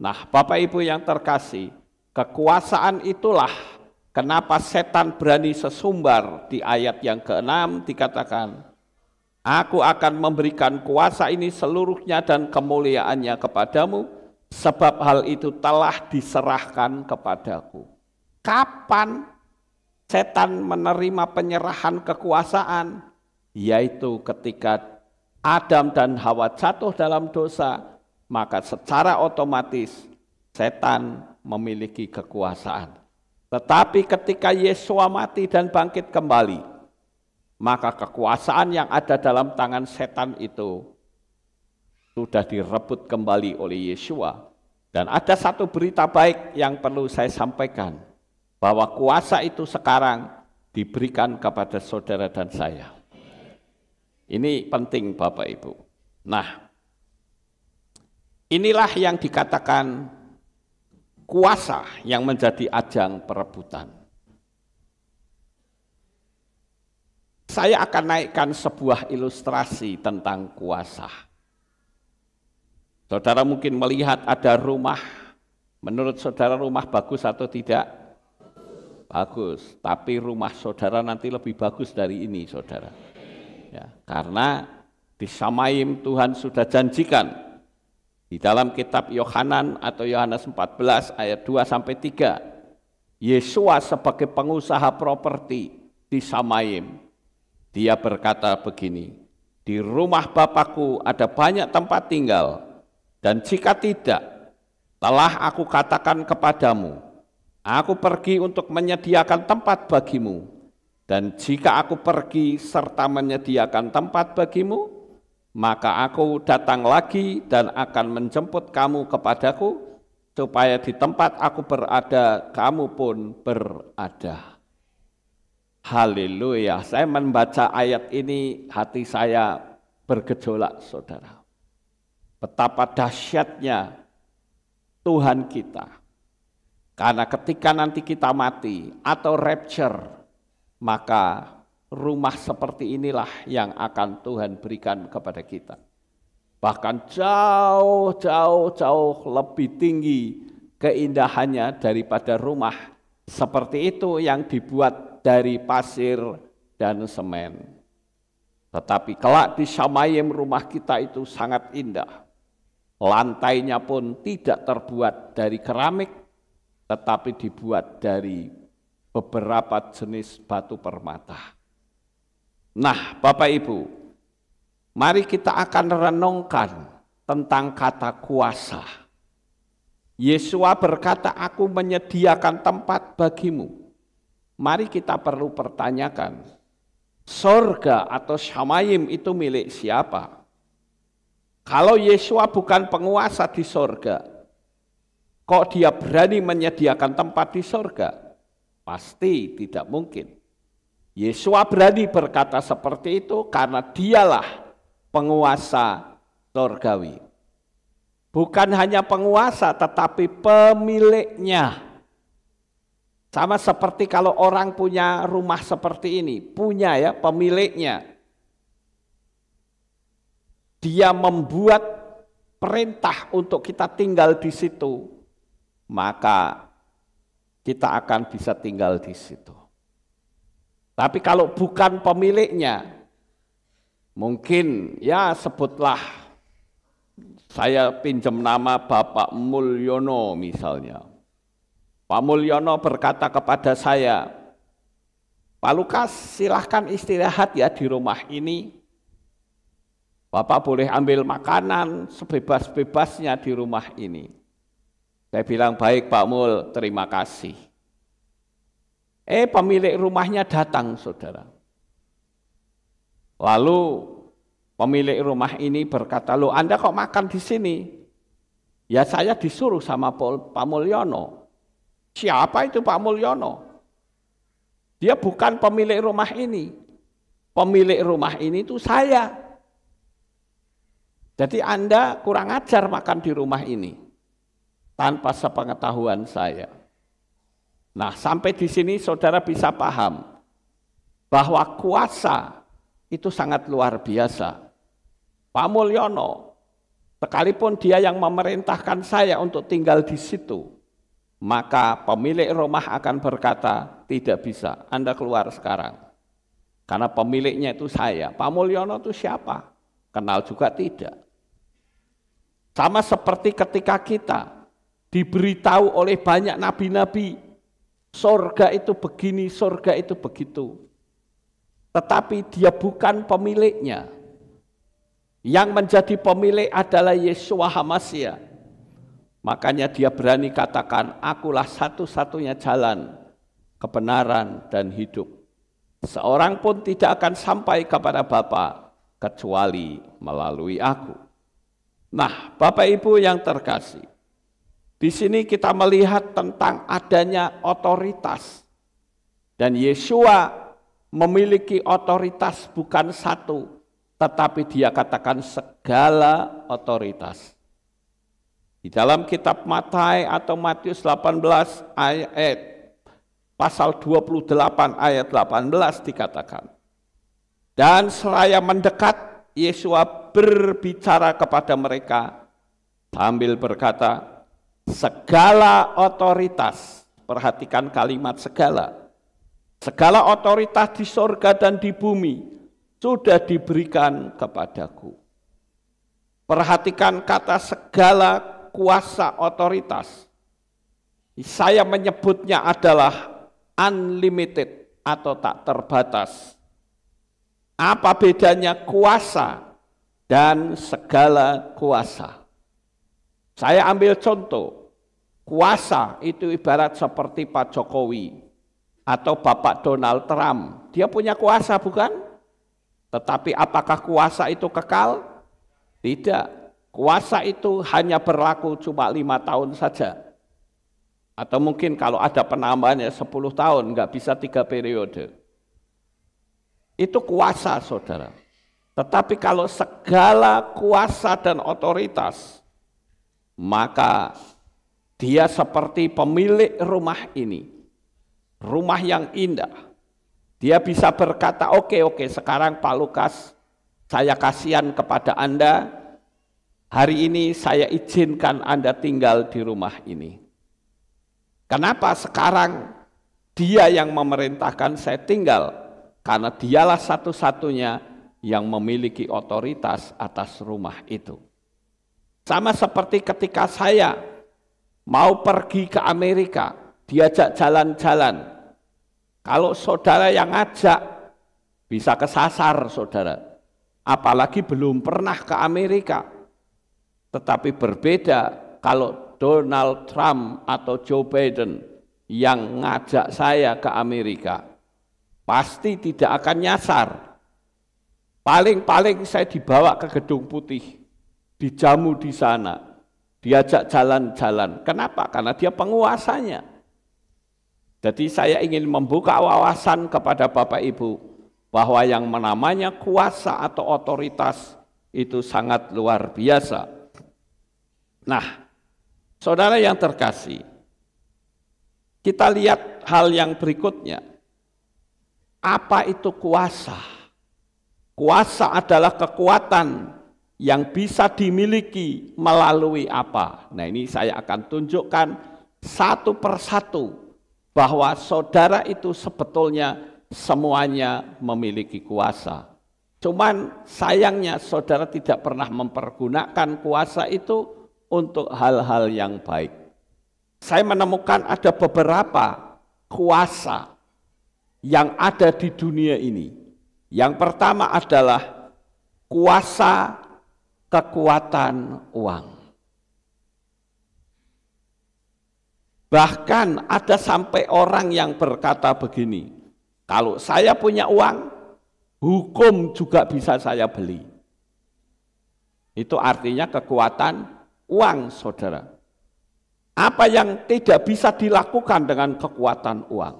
Nah, Bapak Ibu yang terkasih, kekuasaan itulah kenapa setan berani sesumbar di ayat yang ke-6 dikatakan, Aku akan memberikan kuasa ini seluruhnya dan kemuliaannya kepadamu, sebab hal itu telah diserahkan kepadaku. Kapan setan menerima penyerahan kekuasaan? Yaitu ketika Adam dan Hawa jatuh dalam dosa, maka secara otomatis setan memiliki kekuasaan. Tetapi ketika Yesus mati dan bangkit kembali, maka kekuasaan yang ada dalam tangan setan itu sudah direbut kembali oleh Yesus. Dan ada satu berita baik yang perlu saya sampaikan bahwa kuasa itu sekarang diberikan kepada saudara dan saya. Ini penting Bapak Ibu. Nah, inilah yang dikatakan kuasa yang menjadi ajang perebutan. Saya akan naikkan sebuah ilustrasi tentang kuasa. Saudara mungkin melihat ada rumah, menurut saudara rumah bagus atau tidak? Bagus, tapi rumah saudara nanti lebih bagus dari ini, saudara. Ya, karena di Samaim Tuhan sudah janjikan di dalam kitab Yohanan atau Yohanes 14 ayat 2 sampai 3. Yesua sebagai pengusaha properti di Samaim. Dia berkata begini, di rumah Bapakku ada banyak tempat tinggal, dan jika tidak, telah aku katakan kepadamu, Aku pergi untuk menyediakan tempat bagimu. Dan jika aku pergi serta menyediakan tempat bagimu, maka aku datang lagi dan akan menjemput kamu kepadaku, supaya di tempat aku berada, kamu pun berada. Haleluya. Saya membaca ayat ini, hati saya bergejolak, saudara. Betapa dahsyatnya Tuhan kita karena ketika nanti kita mati atau rapture, maka rumah seperti inilah yang akan Tuhan berikan kepada kita. Bahkan jauh, jauh, jauh lebih tinggi keindahannya daripada rumah seperti itu yang dibuat dari pasir dan semen. Tetapi kelak di Samayim rumah kita itu sangat indah. Lantainya pun tidak terbuat dari keramik, tetapi dibuat dari beberapa jenis batu permata. Nah, Bapak Ibu, mari kita akan renungkan tentang kata kuasa. Yesua berkata, "Aku menyediakan tempat bagimu." Mari kita perlu pertanyakan, sorga atau syamayim itu milik siapa? Kalau Yesua bukan penguasa di sorga, Kok dia berani menyediakan tempat di surga? Pasti tidak mungkin. Yesua berani berkata seperti itu karena dialah penguasa surgawi. Bukan hanya penguasa tetapi pemiliknya. Sama seperti kalau orang punya rumah seperti ini, punya ya pemiliknya. Dia membuat perintah untuk kita tinggal di situ maka kita akan bisa tinggal di situ. Tapi kalau bukan pemiliknya, mungkin ya sebutlah saya pinjam nama Bapak Mulyono misalnya. Pak Mulyono berkata kepada saya, Pak Lukas silahkan istirahat ya di rumah ini. Bapak boleh ambil makanan sebebas-bebasnya di rumah ini. Saya bilang, baik Pak Mul, terima kasih. Eh pemilik rumahnya datang saudara. Lalu pemilik rumah ini berkata, lo Anda kok makan di sini? Ya saya disuruh sama Pak Mulyono. Siapa itu Pak Mulyono? Dia bukan pemilik rumah ini. Pemilik rumah ini itu saya. Jadi Anda kurang ajar makan di rumah ini tanpa sepengetahuan saya. Nah, sampai di sini saudara bisa paham bahwa kuasa itu sangat luar biasa. Pak Mulyono, sekalipun dia yang memerintahkan saya untuk tinggal di situ, maka pemilik rumah akan berkata, tidak bisa, Anda keluar sekarang. Karena pemiliknya itu saya. Pak Mulyono itu siapa? Kenal juga tidak. Sama seperti ketika kita diberitahu oleh banyak nabi-nabi sorga itu begini, sorga itu begitu. Tetapi dia bukan pemiliknya. Yang menjadi pemilik adalah Yesua Hamasya. Makanya dia berani katakan, akulah satu-satunya jalan, kebenaran, dan hidup. Seorang pun tidak akan sampai kepada Bapa kecuali melalui aku. Nah, Bapak Ibu yang terkasih, di sini kita melihat tentang adanya otoritas. Dan Yesua memiliki otoritas bukan satu, tetapi dia katakan segala otoritas. Di dalam kitab Matai atau Matius 18 eh, ayat pasal 28 ayat 18 dikatakan. Dan seraya mendekat Yesua berbicara kepada mereka sambil berkata, segala otoritas, perhatikan kalimat segala, segala otoritas di surga dan di bumi sudah diberikan kepadaku. Perhatikan kata segala kuasa otoritas. Saya menyebutnya adalah unlimited atau tak terbatas. Apa bedanya kuasa dan segala kuasa? Saya ambil contoh, Kuasa itu ibarat seperti Pak Jokowi atau Bapak Donald Trump. Dia punya kuasa bukan? Tetapi apakah kuasa itu kekal? Tidak. Kuasa itu hanya berlaku cuma lima tahun saja. Atau mungkin kalau ada penambahannya sepuluh tahun, nggak bisa tiga periode. Itu kuasa saudara. Tetapi kalau segala kuasa dan otoritas, maka dia seperti pemilik rumah ini. Rumah yang indah. Dia bisa berkata, oke, okay, oke, okay, sekarang Pak Lukas, saya kasihan kepada Anda, hari ini saya izinkan Anda tinggal di rumah ini. Kenapa sekarang dia yang memerintahkan saya tinggal? Karena dialah satu-satunya yang memiliki otoritas atas rumah itu. Sama seperti ketika saya mau pergi ke Amerika, diajak jalan-jalan. Kalau saudara yang ngajak, bisa kesasar saudara. Apalagi belum pernah ke Amerika. Tetapi berbeda kalau Donald Trump atau Joe Biden yang ngajak saya ke Amerika. Pasti tidak akan nyasar. Paling-paling saya dibawa ke gedung putih, dijamu di sana, diajak jalan-jalan. Kenapa? Karena dia penguasanya. Jadi saya ingin membuka wawasan kepada Bapak Ibu bahwa yang menamanya kuasa atau otoritas itu sangat luar biasa. Nah, saudara yang terkasih, kita lihat hal yang berikutnya. Apa itu kuasa? Kuasa adalah kekuatan yang bisa dimiliki melalui apa. Nah ini saya akan tunjukkan satu persatu bahwa saudara itu sebetulnya semuanya memiliki kuasa. Cuman sayangnya saudara tidak pernah mempergunakan kuasa itu untuk hal-hal yang baik. Saya menemukan ada beberapa kuasa yang ada di dunia ini. Yang pertama adalah kuasa kekuatan uang. Bahkan ada sampai orang yang berkata begini, kalau saya punya uang, hukum juga bisa saya beli. Itu artinya kekuatan uang, saudara. Apa yang tidak bisa dilakukan dengan kekuatan uang.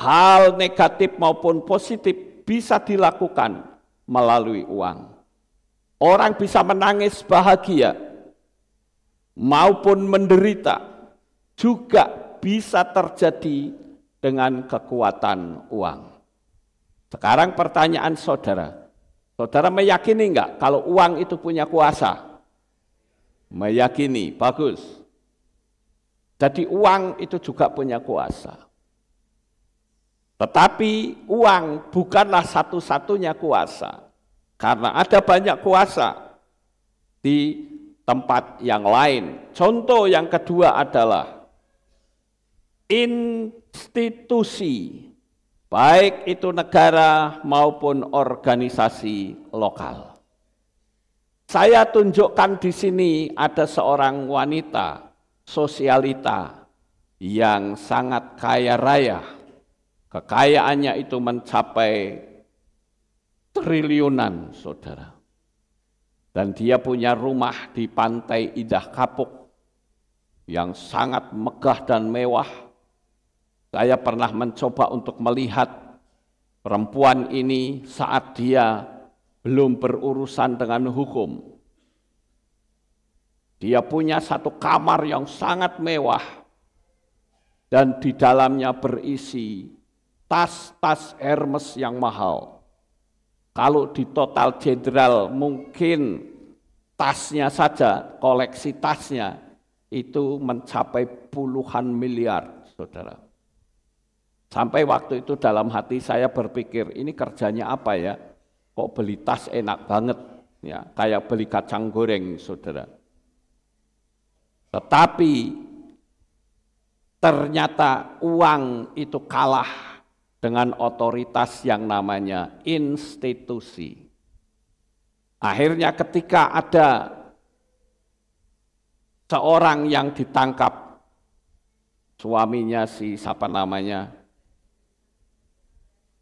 Hal negatif maupun positif bisa dilakukan melalui uang. Orang bisa menangis bahagia maupun menderita juga bisa terjadi dengan kekuatan uang. Sekarang pertanyaan saudara, saudara meyakini enggak kalau uang itu punya kuasa? Meyakini, bagus. Jadi uang itu juga punya kuasa. Tetapi uang bukanlah satu-satunya kuasa. Karena ada banyak kuasa di tempat yang lain. Contoh yang kedua adalah institusi, baik itu negara maupun organisasi lokal. Saya tunjukkan di sini ada seorang wanita sosialita yang sangat kaya raya. Kekayaannya itu mencapai triliunan saudara. Dan dia punya rumah di pantai Idah Kapuk yang sangat megah dan mewah. Saya pernah mencoba untuk melihat perempuan ini saat dia belum berurusan dengan hukum. Dia punya satu kamar yang sangat mewah dan di dalamnya berisi tas-tas Hermes yang mahal kalau di total jenderal mungkin tasnya saja, koleksi tasnya itu mencapai puluhan miliar, saudara. Sampai waktu itu dalam hati saya berpikir, ini kerjanya apa ya? Kok beli tas enak banget, ya kayak beli kacang goreng, saudara. Tetapi ternyata uang itu kalah dengan otoritas yang namanya institusi. Akhirnya ketika ada seorang yang ditangkap, suaminya si siapa namanya,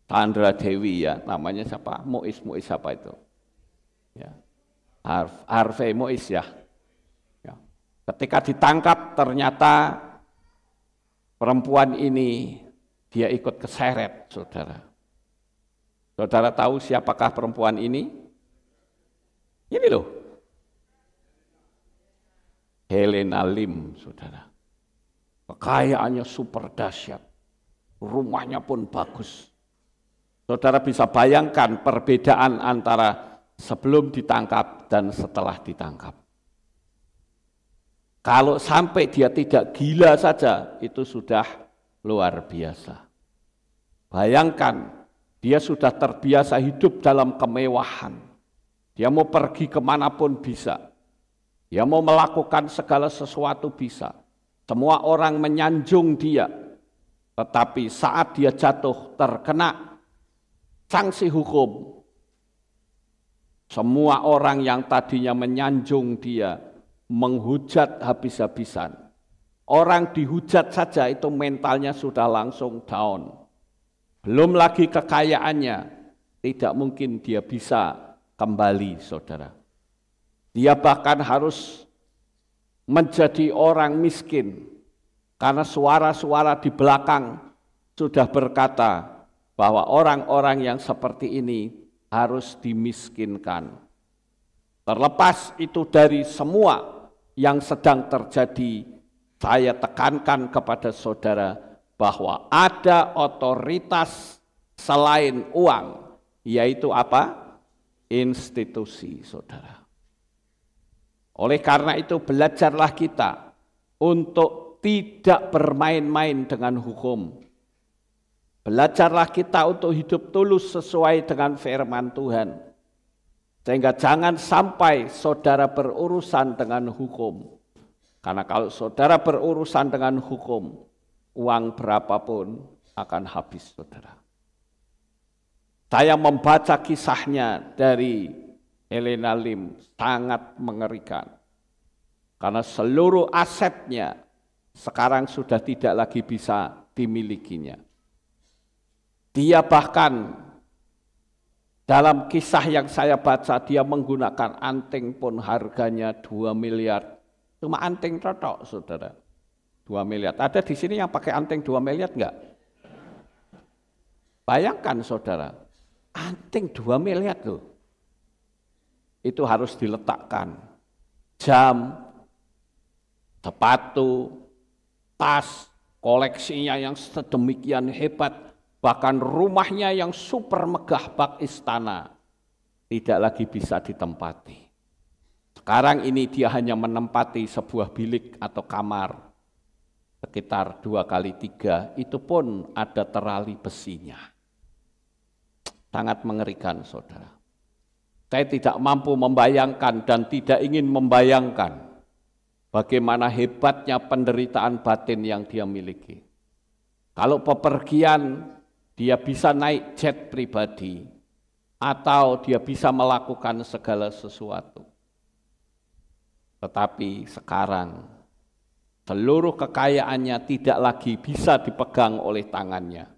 Sandra Dewi ya, namanya siapa? Mois Mois siapa itu? Ya. Harvey Mois ya. ya. Ketika ditangkap ternyata perempuan ini dia ikut keseret, saudara. Saudara tahu siapakah perempuan ini? Ini loh. Helena Lim, saudara. Kekayaannya super dahsyat. Rumahnya pun bagus. Saudara bisa bayangkan perbedaan antara sebelum ditangkap dan setelah ditangkap. Kalau sampai dia tidak gila saja, itu sudah luar biasa. Bayangkan, dia sudah terbiasa hidup dalam kemewahan. Dia mau pergi kemanapun bisa. Dia mau melakukan segala sesuatu bisa. Semua orang menyanjung dia. Tetapi saat dia jatuh terkena sanksi hukum. Semua orang yang tadinya menyanjung dia menghujat habis-habisan Orang dihujat saja itu mentalnya sudah langsung down. Belum lagi kekayaannya. Tidak mungkin dia bisa kembali, saudara. Dia bahkan harus menjadi orang miskin. Karena suara-suara di belakang sudah berkata bahwa orang-orang yang seperti ini harus dimiskinkan. Terlepas itu dari semua yang sedang terjadi saya tekankan kepada saudara bahwa ada otoritas selain uang, yaitu apa? Institusi, saudara. Oleh karena itu belajarlah kita untuk tidak bermain-main dengan hukum. Belajarlah kita untuk hidup tulus sesuai dengan firman Tuhan. Sehingga jangan sampai saudara berurusan dengan hukum. Karena kalau saudara berurusan dengan hukum, uang berapapun akan habis saudara. Saya membaca kisahnya dari Elena Lim sangat mengerikan. Karena seluruh asetnya sekarang sudah tidak lagi bisa dimilikinya. Dia bahkan dalam kisah yang saya baca dia menggunakan anting pun harganya 2 miliar Cuma anting cocok, saudara. Dua miliar. Ada di sini yang pakai anting dua miliar enggak? Bayangkan saudara, anting dua miliar tuh. Itu harus diletakkan. Jam, sepatu, tas, koleksinya yang sedemikian hebat, bahkan rumahnya yang super megah bak istana, tidak lagi bisa ditempati. Sekarang ini dia hanya menempati sebuah bilik atau kamar sekitar dua kali tiga, itu pun ada terali besinya. Sangat mengerikan, saudara. Saya tidak mampu membayangkan dan tidak ingin membayangkan bagaimana hebatnya penderitaan batin yang dia miliki. Kalau pepergian, dia bisa naik jet pribadi atau dia bisa melakukan segala sesuatu. Tetapi sekarang seluruh kekayaannya tidak lagi bisa dipegang oleh tangannya.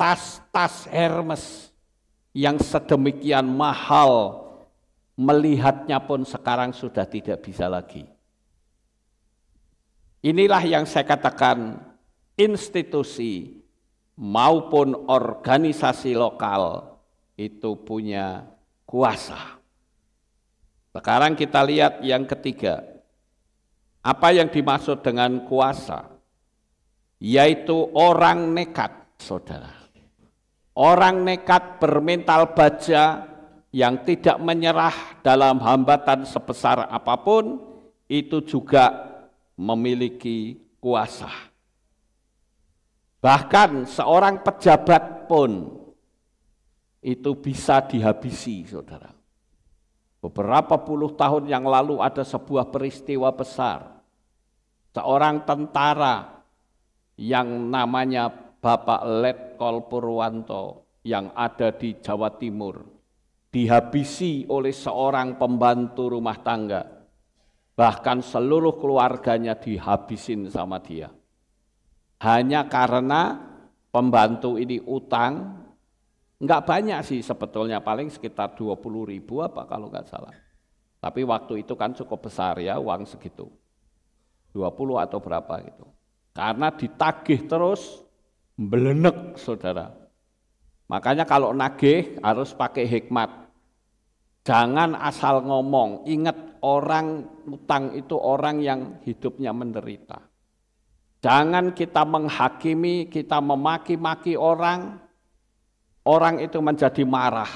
Tas-tas Hermes yang sedemikian mahal melihatnya pun sekarang sudah tidak bisa lagi. Inilah yang saya katakan institusi maupun organisasi lokal itu punya kuasa. Sekarang kita lihat yang ketiga. Apa yang dimaksud dengan kuasa? Yaitu orang nekat, saudara. Orang nekat bermental baja yang tidak menyerah dalam hambatan sebesar apapun, itu juga memiliki kuasa. Bahkan seorang pejabat pun itu bisa dihabisi, saudara. Beberapa puluh tahun yang lalu ada sebuah peristiwa besar. Seorang tentara yang namanya Bapak Letkol Purwanto yang ada di Jawa Timur dihabisi oleh seorang pembantu rumah tangga. Bahkan seluruh keluarganya dihabisin sama dia. Hanya karena pembantu ini utang Enggak banyak sih sebetulnya, paling sekitar 20 ribu apa kalau nggak salah. Tapi waktu itu kan cukup besar ya uang segitu. 20 atau berapa gitu. Karena ditagih terus, belenek saudara. Makanya kalau nagih harus pakai hikmat. Jangan asal ngomong, ingat orang utang itu orang yang hidupnya menderita. Jangan kita menghakimi, kita memaki-maki orang, orang itu menjadi marah.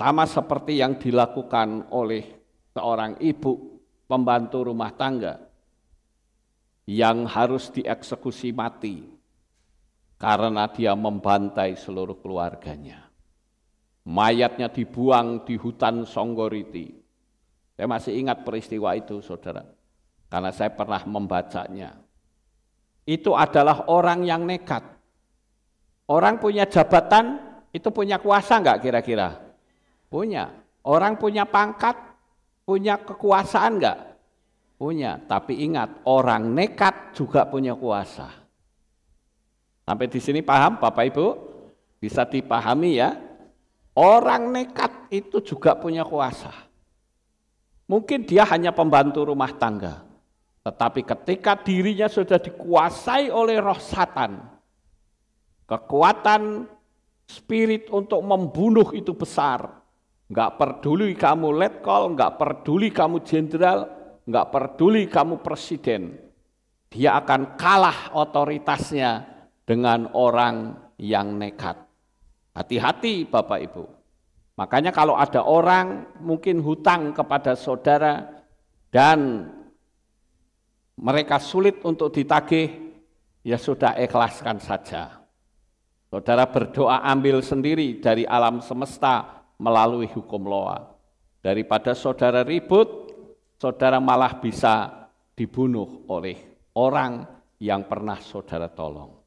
Sama seperti yang dilakukan oleh seorang ibu pembantu rumah tangga yang harus dieksekusi mati karena dia membantai seluruh keluarganya. Mayatnya dibuang di hutan Songgoriti. Saya masih ingat peristiwa itu, saudara, karena saya pernah membacanya. Itu adalah orang yang nekat Orang punya jabatan itu punya kuasa enggak kira-kira? Punya. Orang punya pangkat, punya kekuasaan enggak? Punya. Tapi ingat, orang nekat juga punya kuasa. Sampai di sini paham, Bapak Ibu? Bisa dipahami ya? Orang nekat itu juga punya kuasa. Mungkin dia hanya pembantu rumah tangga, tetapi ketika dirinya sudah dikuasai oleh roh satan, Kekuatan spirit untuk membunuh itu besar. Enggak peduli kamu letkol, enggak peduli kamu jenderal, enggak peduli kamu presiden. Dia akan kalah otoritasnya dengan orang yang nekat. Hati-hati Bapak Ibu. Makanya kalau ada orang mungkin hutang kepada saudara dan mereka sulit untuk ditagih, ya sudah ikhlaskan saja Saudara berdoa ambil sendiri dari alam semesta melalui hukum loa. Daripada saudara ribut, saudara malah bisa dibunuh oleh orang yang pernah saudara tolong.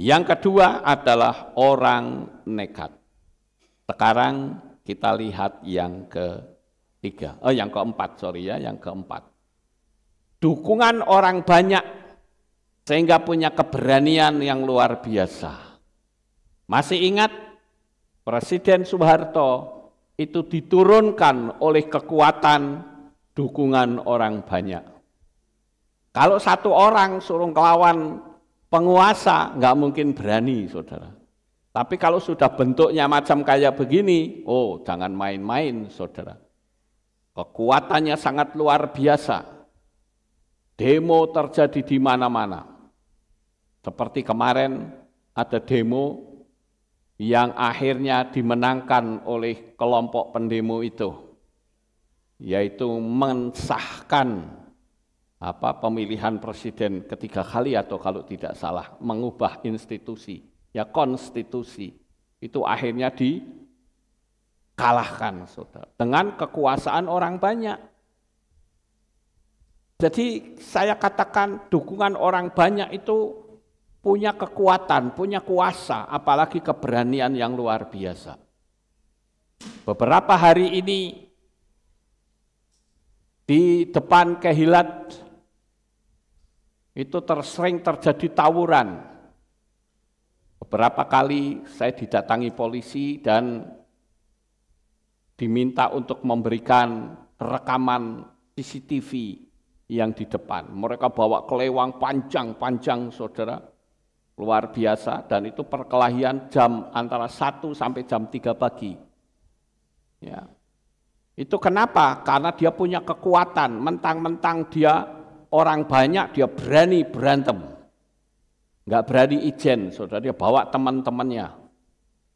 Yang kedua adalah orang nekat. Sekarang kita lihat yang ketiga, oh yang keempat, sorry ya, yang keempat. Dukungan orang banyak sehingga punya keberanian yang luar biasa. Masih ingat Presiden Soeharto itu diturunkan oleh kekuatan dukungan orang banyak. Kalau satu orang suruh kelawan penguasa, nggak mungkin berani, saudara. Tapi kalau sudah bentuknya macam kayak begini, oh jangan main-main, saudara. Kekuatannya sangat luar biasa. Demo terjadi di mana-mana. Seperti kemarin ada demo yang akhirnya dimenangkan oleh kelompok pendemo itu, yaitu mensahkan apa pemilihan presiden ketiga kali atau kalau tidak salah mengubah institusi ya konstitusi itu akhirnya dikalahkan saudara dengan kekuasaan orang banyak jadi saya katakan dukungan orang banyak itu punya kekuatan, punya kuasa, apalagi keberanian yang luar biasa. Beberapa hari ini di depan kehilat itu tersering terjadi tawuran. Beberapa kali saya didatangi polisi dan diminta untuk memberikan rekaman CCTV yang di depan. Mereka bawa kelewang panjang-panjang, saudara luar biasa dan itu perkelahian jam antara 1 sampai jam 3 pagi. Ya. Itu kenapa? Karena dia punya kekuatan, mentang-mentang dia orang banyak dia berani berantem. Enggak berani ijen, Saudara dia bawa teman-temannya.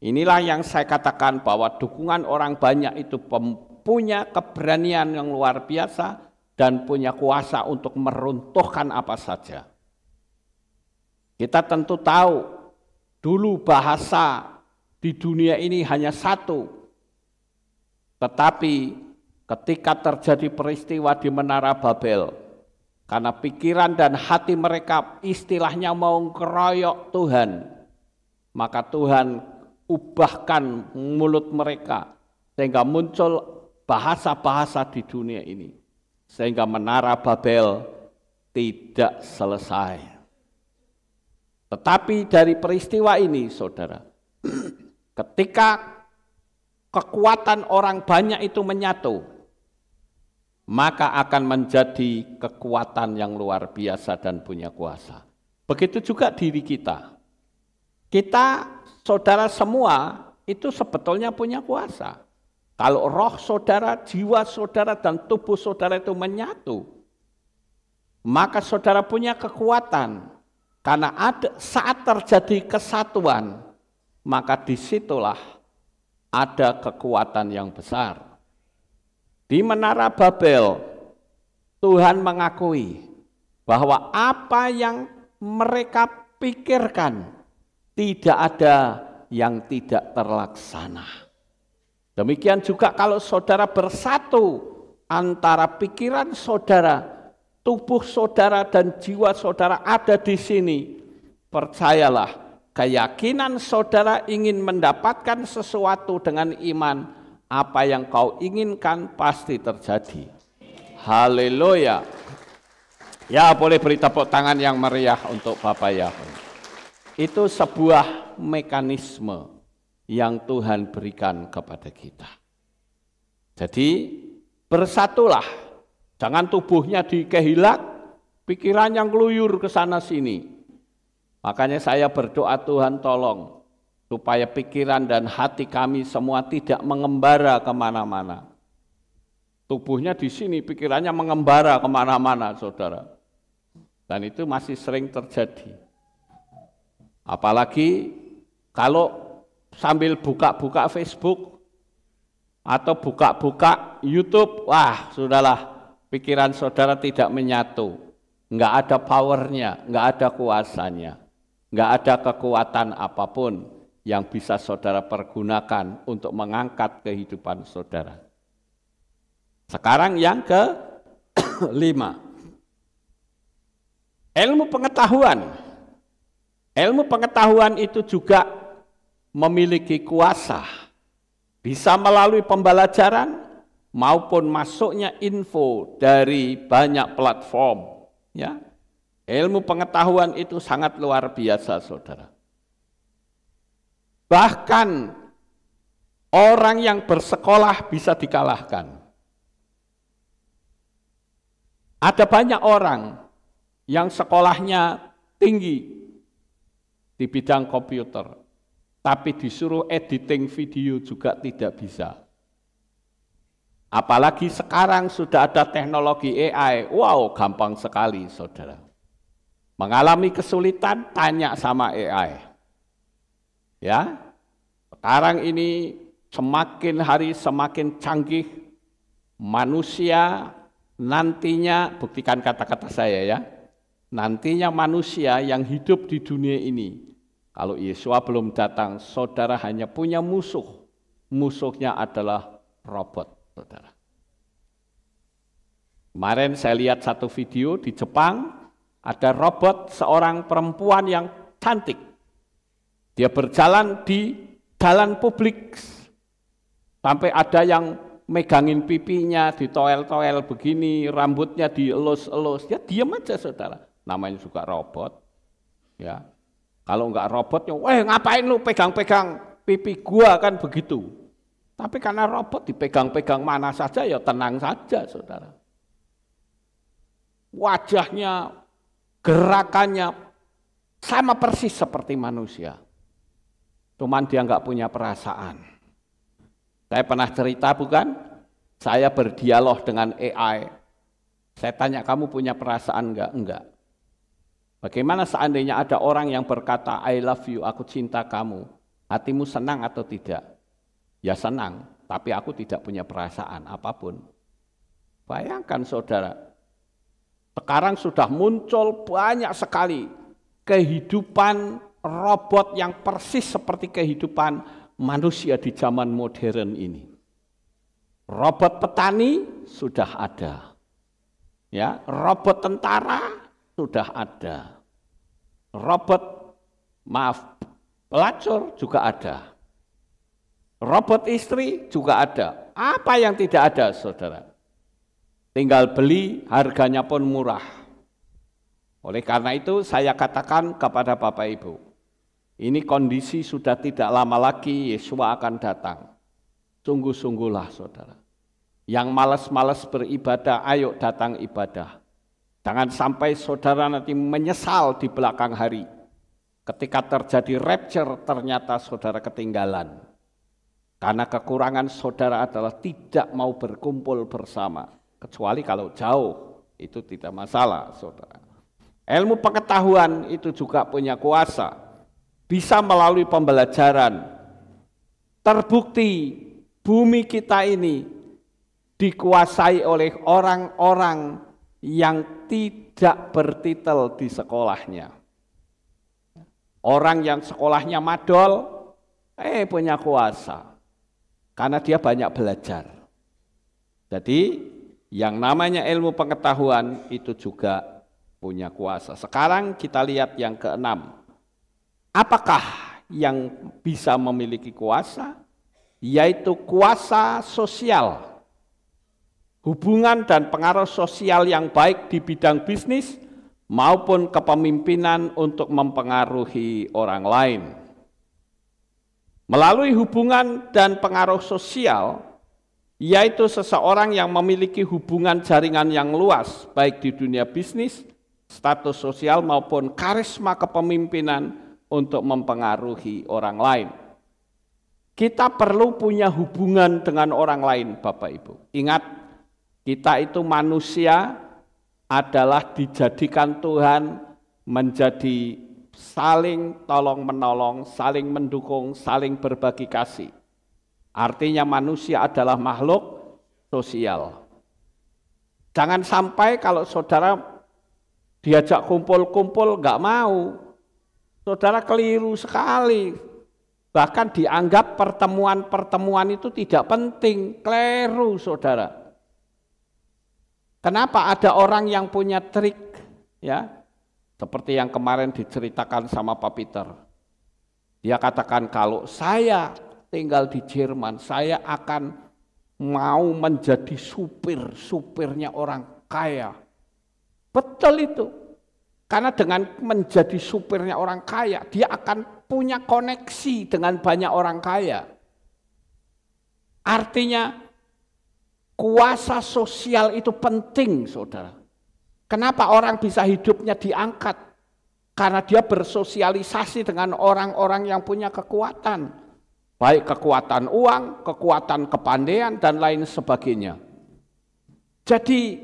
Inilah yang saya katakan bahwa dukungan orang banyak itu punya keberanian yang luar biasa dan punya kuasa untuk meruntuhkan apa saja. Kita tentu tahu dulu bahasa di dunia ini hanya satu. Tetapi ketika terjadi peristiwa di Menara Babel, karena pikiran dan hati mereka istilahnya mau keroyok Tuhan, maka Tuhan ubahkan mulut mereka sehingga muncul bahasa-bahasa di dunia ini. Sehingga Menara Babel tidak selesai. Tetapi dari peristiwa ini, saudara, ketika kekuatan orang banyak itu menyatu, maka akan menjadi kekuatan yang luar biasa dan punya kuasa. Begitu juga diri kita. Kita, saudara semua, itu sebetulnya punya kuasa. Kalau roh saudara, jiwa saudara, dan tubuh saudara itu menyatu, maka saudara punya kekuatan karena ada, saat terjadi kesatuan, maka disitulah ada kekuatan yang besar. Di Menara Babel, Tuhan mengakui bahwa apa yang mereka pikirkan tidak ada yang tidak terlaksana. Demikian juga kalau saudara bersatu antara pikiran saudara tubuh saudara dan jiwa saudara ada di sini. Percayalah, keyakinan saudara ingin mendapatkan sesuatu dengan iman, apa yang kau inginkan pasti terjadi. Haleluya. Ya, boleh beri tepuk tangan yang meriah untuk Bapak Yahweh. Itu sebuah mekanisme yang Tuhan berikan kepada kita. Jadi, bersatulah Jangan tubuhnya dikehilat, pikiran yang keluyur ke sana sini. Makanya saya berdoa Tuhan tolong supaya pikiran dan hati kami semua tidak mengembara kemana-mana. Tubuhnya di sini, pikirannya mengembara kemana-mana, saudara. Dan itu masih sering terjadi. Apalagi kalau sambil buka-buka Facebook atau buka-buka YouTube, wah sudahlah pikiran saudara tidak menyatu, nggak ada powernya, nggak ada kuasanya, nggak ada kekuatan apapun yang bisa saudara pergunakan untuk mengangkat kehidupan saudara. Sekarang yang ke lima, ilmu pengetahuan. Ilmu pengetahuan itu juga memiliki kuasa, bisa melalui pembelajaran, maupun masuknya info dari banyak platform ya ilmu pengetahuan itu sangat luar biasa saudara bahkan orang yang bersekolah bisa dikalahkan ada banyak orang yang sekolahnya tinggi di bidang komputer tapi disuruh editing video juga tidak bisa Apalagi sekarang sudah ada teknologi AI. Wow, gampang sekali, saudara. Mengalami kesulitan, tanya sama AI. Ya, sekarang ini semakin hari semakin canggih manusia nantinya buktikan kata-kata saya ya nantinya manusia yang hidup di dunia ini kalau Yesua belum datang saudara hanya punya musuh musuhnya adalah robot Saudara. Kemarin saya lihat satu video di Jepang, ada robot seorang perempuan yang cantik. Dia berjalan di jalan publik. Sampai ada yang megangin pipinya, di toel begini, rambutnya dielus-elus. Ya diam aja saudara. Namanya juga robot. Ya, kalau nggak robotnya, weh ngapain lu pegang-pegang pipi gua kan begitu. Tapi karena robot dipegang-pegang mana saja ya tenang saja, saudara. Wajahnya, gerakannya sama persis seperti manusia. Cuman dia nggak punya perasaan. Saya pernah cerita bukan? Saya berdialog dengan AI. Saya tanya kamu punya perasaan nggak? Enggak. Bagaimana seandainya ada orang yang berkata I love you, aku cinta kamu. Hatimu senang atau tidak? Ya senang, tapi aku tidak punya perasaan apapun. Bayangkan saudara, sekarang sudah muncul banyak sekali kehidupan robot yang persis seperti kehidupan manusia di zaman modern ini. Robot petani sudah ada. Ya, robot tentara sudah ada. Robot maaf pelacur juga ada. Robot istri juga ada. Apa yang tidak ada, saudara? Tinggal beli, harganya pun murah. Oleh karena itu, saya katakan kepada Bapak Ibu, ini kondisi sudah tidak lama lagi Yesus akan datang. Sungguh-sungguhlah, saudara. Yang malas-malas beribadah, ayo datang ibadah. Jangan sampai saudara nanti menyesal di belakang hari. Ketika terjadi rapture, ternyata saudara ketinggalan. Karena kekurangan saudara adalah tidak mau berkumpul bersama. Kecuali kalau jauh, itu tidak masalah saudara. Ilmu pengetahuan itu juga punya kuasa. Bisa melalui pembelajaran. Terbukti bumi kita ini dikuasai oleh orang-orang yang tidak bertitel di sekolahnya. Orang yang sekolahnya madol, eh punya kuasa karena dia banyak belajar. Jadi yang namanya ilmu pengetahuan itu juga punya kuasa. Sekarang kita lihat yang keenam. Apakah yang bisa memiliki kuasa? Yaitu kuasa sosial. Hubungan dan pengaruh sosial yang baik di bidang bisnis maupun kepemimpinan untuk mempengaruhi orang lain. Melalui hubungan dan pengaruh sosial, yaitu seseorang yang memiliki hubungan jaringan yang luas, baik di dunia bisnis, status sosial, maupun karisma kepemimpinan untuk mempengaruhi orang lain. Kita perlu punya hubungan dengan orang lain, Bapak Ibu. Ingat, kita itu manusia adalah dijadikan Tuhan menjadi saling tolong menolong, saling mendukung, saling berbagi kasih. Artinya manusia adalah makhluk sosial. Jangan sampai kalau saudara diajak kumpul-kumpul nggak mau. Saudara keliru sekali. Bahkan dianggap pertemuan-pertemuan itu tidak penting. Keliru saudara. Kenapa ada orang yang punya trik ya seperti yang kemarin diceritakan sama Pak Peter. Dia katakan kalau saya tinggal di Jerman, saya akan mau menjadi supir, supirnya orang kaya. Betul itu. Karena dengan menjadi supirnya orang kaya, dia akan punya koneksi dengan banyak orang kaya. Artinya kuasa sosial itu penting, saudara. Kenapa orang bisa hidupnya diangkat? Karena dia bersosialisasi dengan orang-orang yang punya kekuatan, baik kekuatan uang, kekuatan kepandaian, dan lain sebagainya. Jadi,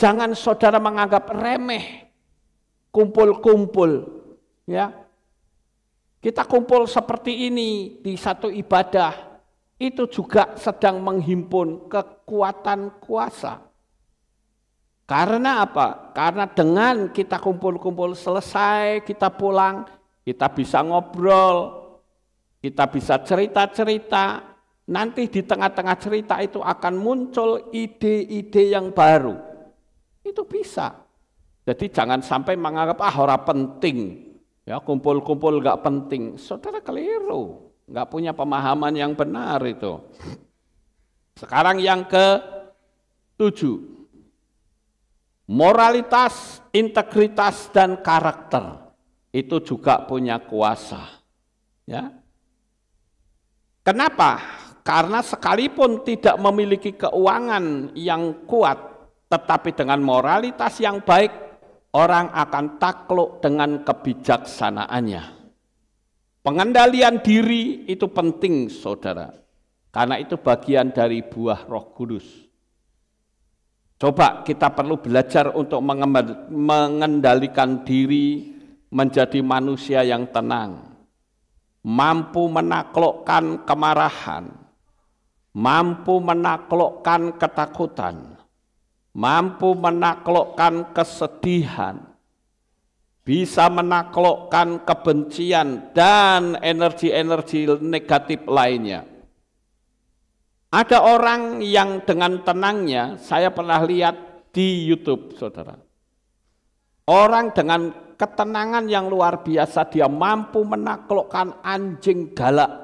jangan saudara menganggap remeh kumpul-kumpul, ya. Kita kumpul seperti ini di satu ibadah, itu juga sedang menghimpun kekuatan kuasa. Karena apa? Karena dengan kita kumpul-kumpul selesai, kita pulang, kita bisa ngobrol, kita bisa cerita-cerita. Nanti di tengah-tengah cerita itu akan muncul ide-ide yang baru. Itu bisa. Jadi jangan sampai menganggap ah ora penting. Ya kumpul-kumpul enggak penting. Saudara keliru, Enggak punya pemahaman yang benar itu. Sekarang yang ke tujuh, moralitas, integritas dan karakter itu juga punya kuasa. Ya. Kenapa? Karena sekalipun tidak memiliki keuangan yang kuat, tetapi dengan moralitas yang baik, orang akan takluk dengan kebijaksanaannya. Pengendalian diri itu penting, saudara. Karena itu bagian dari buah roh kudus. Coba kita perlu belajar untuk mengendalikan diri menjadi manusia yang tenang, mampu menaklukkan kemarahan, mampu menaklukkan ketakutan, mampu menaklukkan kesedihan, bisa menaklukkan kebencian dan energi-energi negatif lainnya. Ada orang yang dengan tenangnya, saya pernah lihat di YouTube, saudara. Orang dengan ketenangan yang luar biasa, dia mampu menaklukkan anjing galak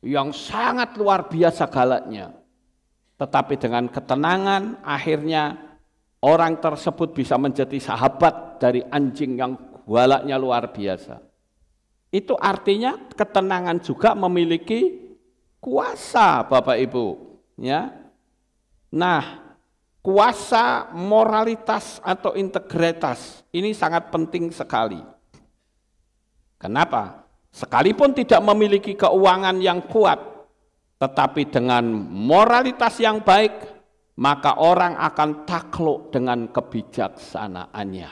yang sangat luar biasa galaknya. Tetapi dengan ketenangan, akhirnya orang tersebut bisa menjadi sahabat dari anjing yang galaknya luar biasa. Itu artinya ketenangan juga memiliki kuasa Bapak Ibu ya. Nah, kuasa moralitas atau integritas ini sangat penting sekali. Kenapa? Sekalipun tidak memiliki keuangan yang kuat, tetapi dengan moralitas yang baik, maka orang akan takluk dengan kebijaksanaannya.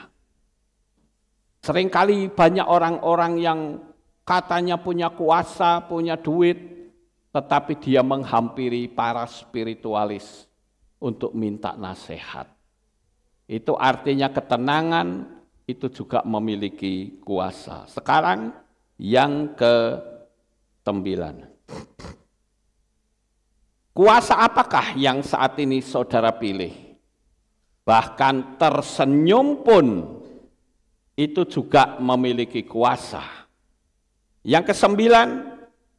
Seringkali banyak orang-orang yang katanya punya kuasa, punya duit, tetapi dia menghampiri para spiritualis untuk minta nasihat. Itu artinya ketenangan itu juga memiliki kuasa. Sekarang yang ke tembilan. Kuasa apakah yang saat ini saudara pilih? Bahkan tersenyum pun itu juga memiliki kuasa. Yang kesembilan,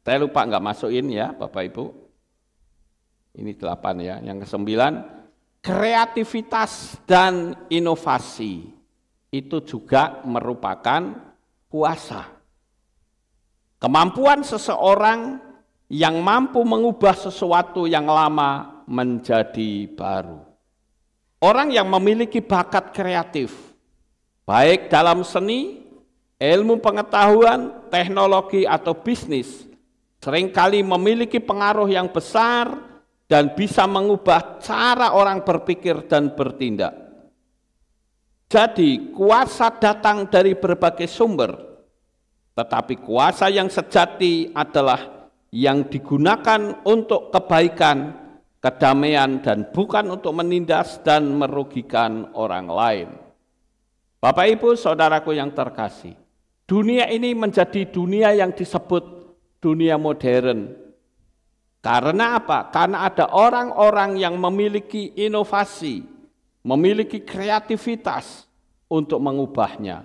saya lupa nggak masukin ya Bapak Ibu. Ini delapan ya. Yang kesembilan, kreativitas dan inovasi itu juga merupakan kuasa. Kemampuan seseorang yang mampu mengubah sesuatu yang lama menjadi baru. Orang yang memiliki bakat kreatif, baik dalam seni, ilmu pengetahuan, teknologi, atau bisnis, seringkali memiliki pengaruh yang besar dan bisa mengubah cara orang berpikir dan bertindak. Jadi, kuasa datang dari berbagai sumber, tetapi kuasa yang sejati adalah yang digunakan untuk kebaikan, kedamaian, dan bukan untuk menindas dan merugikan orang lain. Bapak, ibu, saudaraku yang terkasih, dunia ini menjadi dunia yang disebut dunia modern. Karena apa? Karena ada orang-orang yang memiliki inovasi, memiliki kreativitas untuk mengubahnya.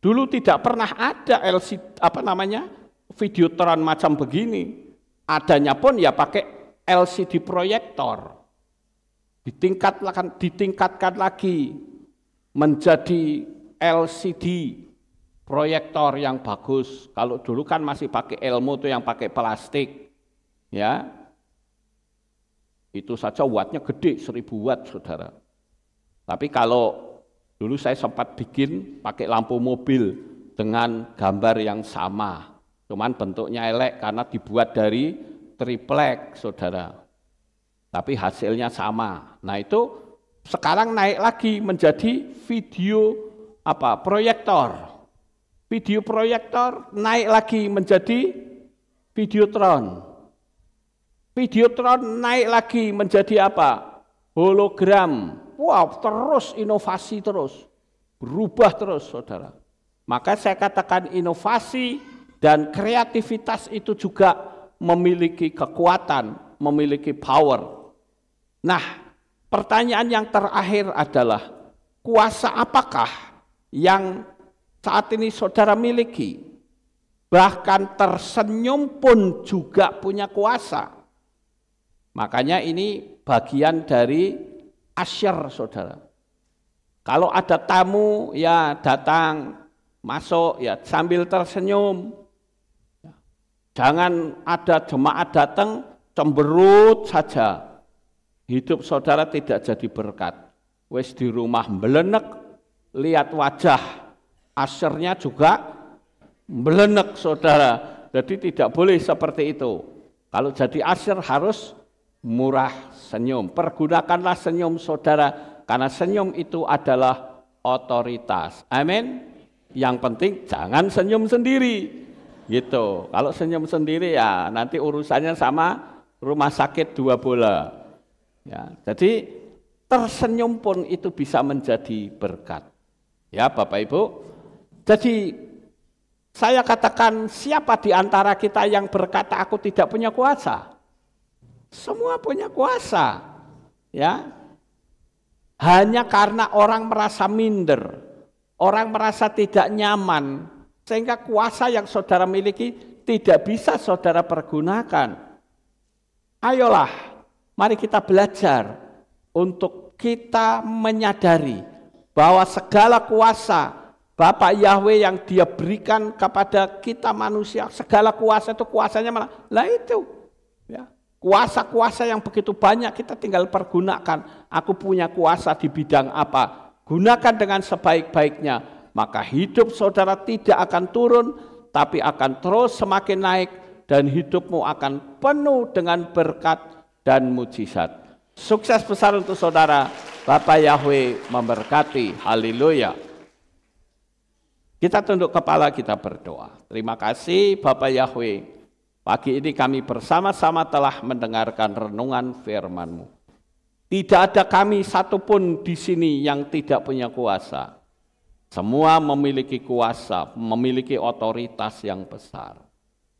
Dulu tidak pernah ada LCD apa namanya? videotron macam begini. Adanya pun ya pakai LCD proyektor. Ditingkatkan ditingkatkan lagi menjadi LCD proyektor yang bagus. Kalau dulu kan masih pakai ilmu tuh yang pakai plastik. Ya. Itu saja wattnya gede, seribu watt, Saudara. Tapi kalau dulu saya sempat bikin pakai lampu mobil dengan gambar yang sama. Cuman bentuknya elek karena dibuat dari triplek, Saudara. Tapi hasilnya sama. Nah, itu sekarang naik lagi menjadi video apa? proyektor video proyektor naik lagi menjadi videotron. Videotron naik lagi menjadi apa? Hologram. Wow, terus inovasi terus. Berubah terus, saudara. Maka saya katakan inovasi dan kreativitas itu juga memiliki kekuatan, memiliki power. Nah, pertanyaan yang terakhir adalah kuasa apakah yang saat ini saudara miliki, bahkan tersenyum pun juga punya kuasa. Makanya ini bagian dari asyar saudara. Kalau ada tamu ya datang, masuk ya sambil tersenyum. Ya. Jangan ada jemaat datang cemberut saja. Hidup saudara tidak jadi berkat. Wes di rumah melenek, lihat wajah Asernya juga melenek saudara. Jadi tidak boleh seperti itu. Kalau jadi asher harus murah senyum. Pergunakanlah senyum saudara karena senyum itu adalah otoritas. Amin. Yang penting jangan senyum sendiri. Gitu. Kalau senyum sendiri ya nanti urusannya sama rumah sakit dua bola. Ya, jadi tersenyum pun itu bisa menjadi berkat. Ya, Bapak Ibu, jadi saya katakan siapa di antara kita yang berkata aku tidak punya kuasa? Semua punya kuasa. Ya. Hanya karena orang merasa minder, orang merasa tidak nyaman, sehingga kuasa yang saudara miliki tidak bisa saudara pergunakan. Ayolah, mari kita belajar untuk kita menyadari bahwa segala kuasa Bapak Yahweh yang dia berikan kepada kita manusia, segala kuasa itu kuasanya malah Lah itu. Ya. Kuasa-kuasa yang begitu banyak kita tinggal pergunakan. Aku punya kuasa di bidang apa? Gunakan dengan sebaik-baiknya. Maka hidup saudara tidak akan turun, tapi akan terus semakin naik dan hidupmu akan penuh dengan berkat dan mujizat. Sukses besar untuk saudara. Bapak Yahweh memberkati. Haleluya. Kita tunduk kepala, kita berdoa. Terima kasih Bapak Yahweh. Pagi ini kami bersama-sama telah mendengarkan renungan firman-Mu. Tidak ada kami satupun di sini yang tidak punya kuasa. Semua memiliki kuasa, memiliki otoritas yang besar.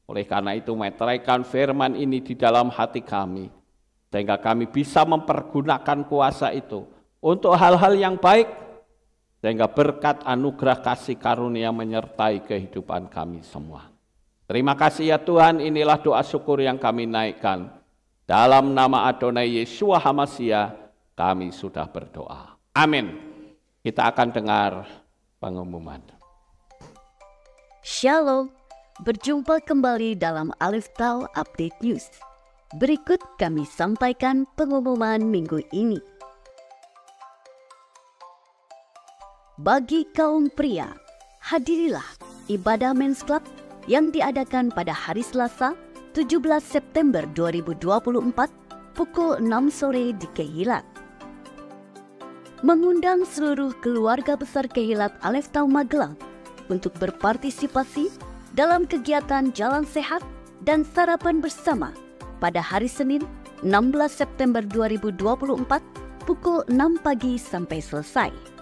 Oleh karena itu, meteraikan firman ini di dalam hati kami, sehingga kami bisa mempergunakan kuasa itu untuk hal-hal yang baik sehingga berkat anugerah kasih karunia menyertai kehidupan kami semua. Terima kasih ya Tuhan, inilah doa syukur yang kami naikkan. Dalam nama Adonai Yeshua Hamasia, kami sudah berdoa. Amin. Kita akan dengar pengumuman. Shalom, berjumpa kembali dalam Alif Tau Update News. Berikut kami sampaikan pengumuman minggu ini. Bagi kaum pria, hadirilah ibadah Men's Club yang diadakan pada hari Selasa 17 September 2024 pukul 6 sore di Kehilat. Mengundang seluruh keluarga besar Kehilat Alef Tau Magelang untuk berpartisipasi dalam kegiatan jalan sehat dan sarapan bersama pada hari Senin 16 September 2024 pukul 6 pagi sampai selesai.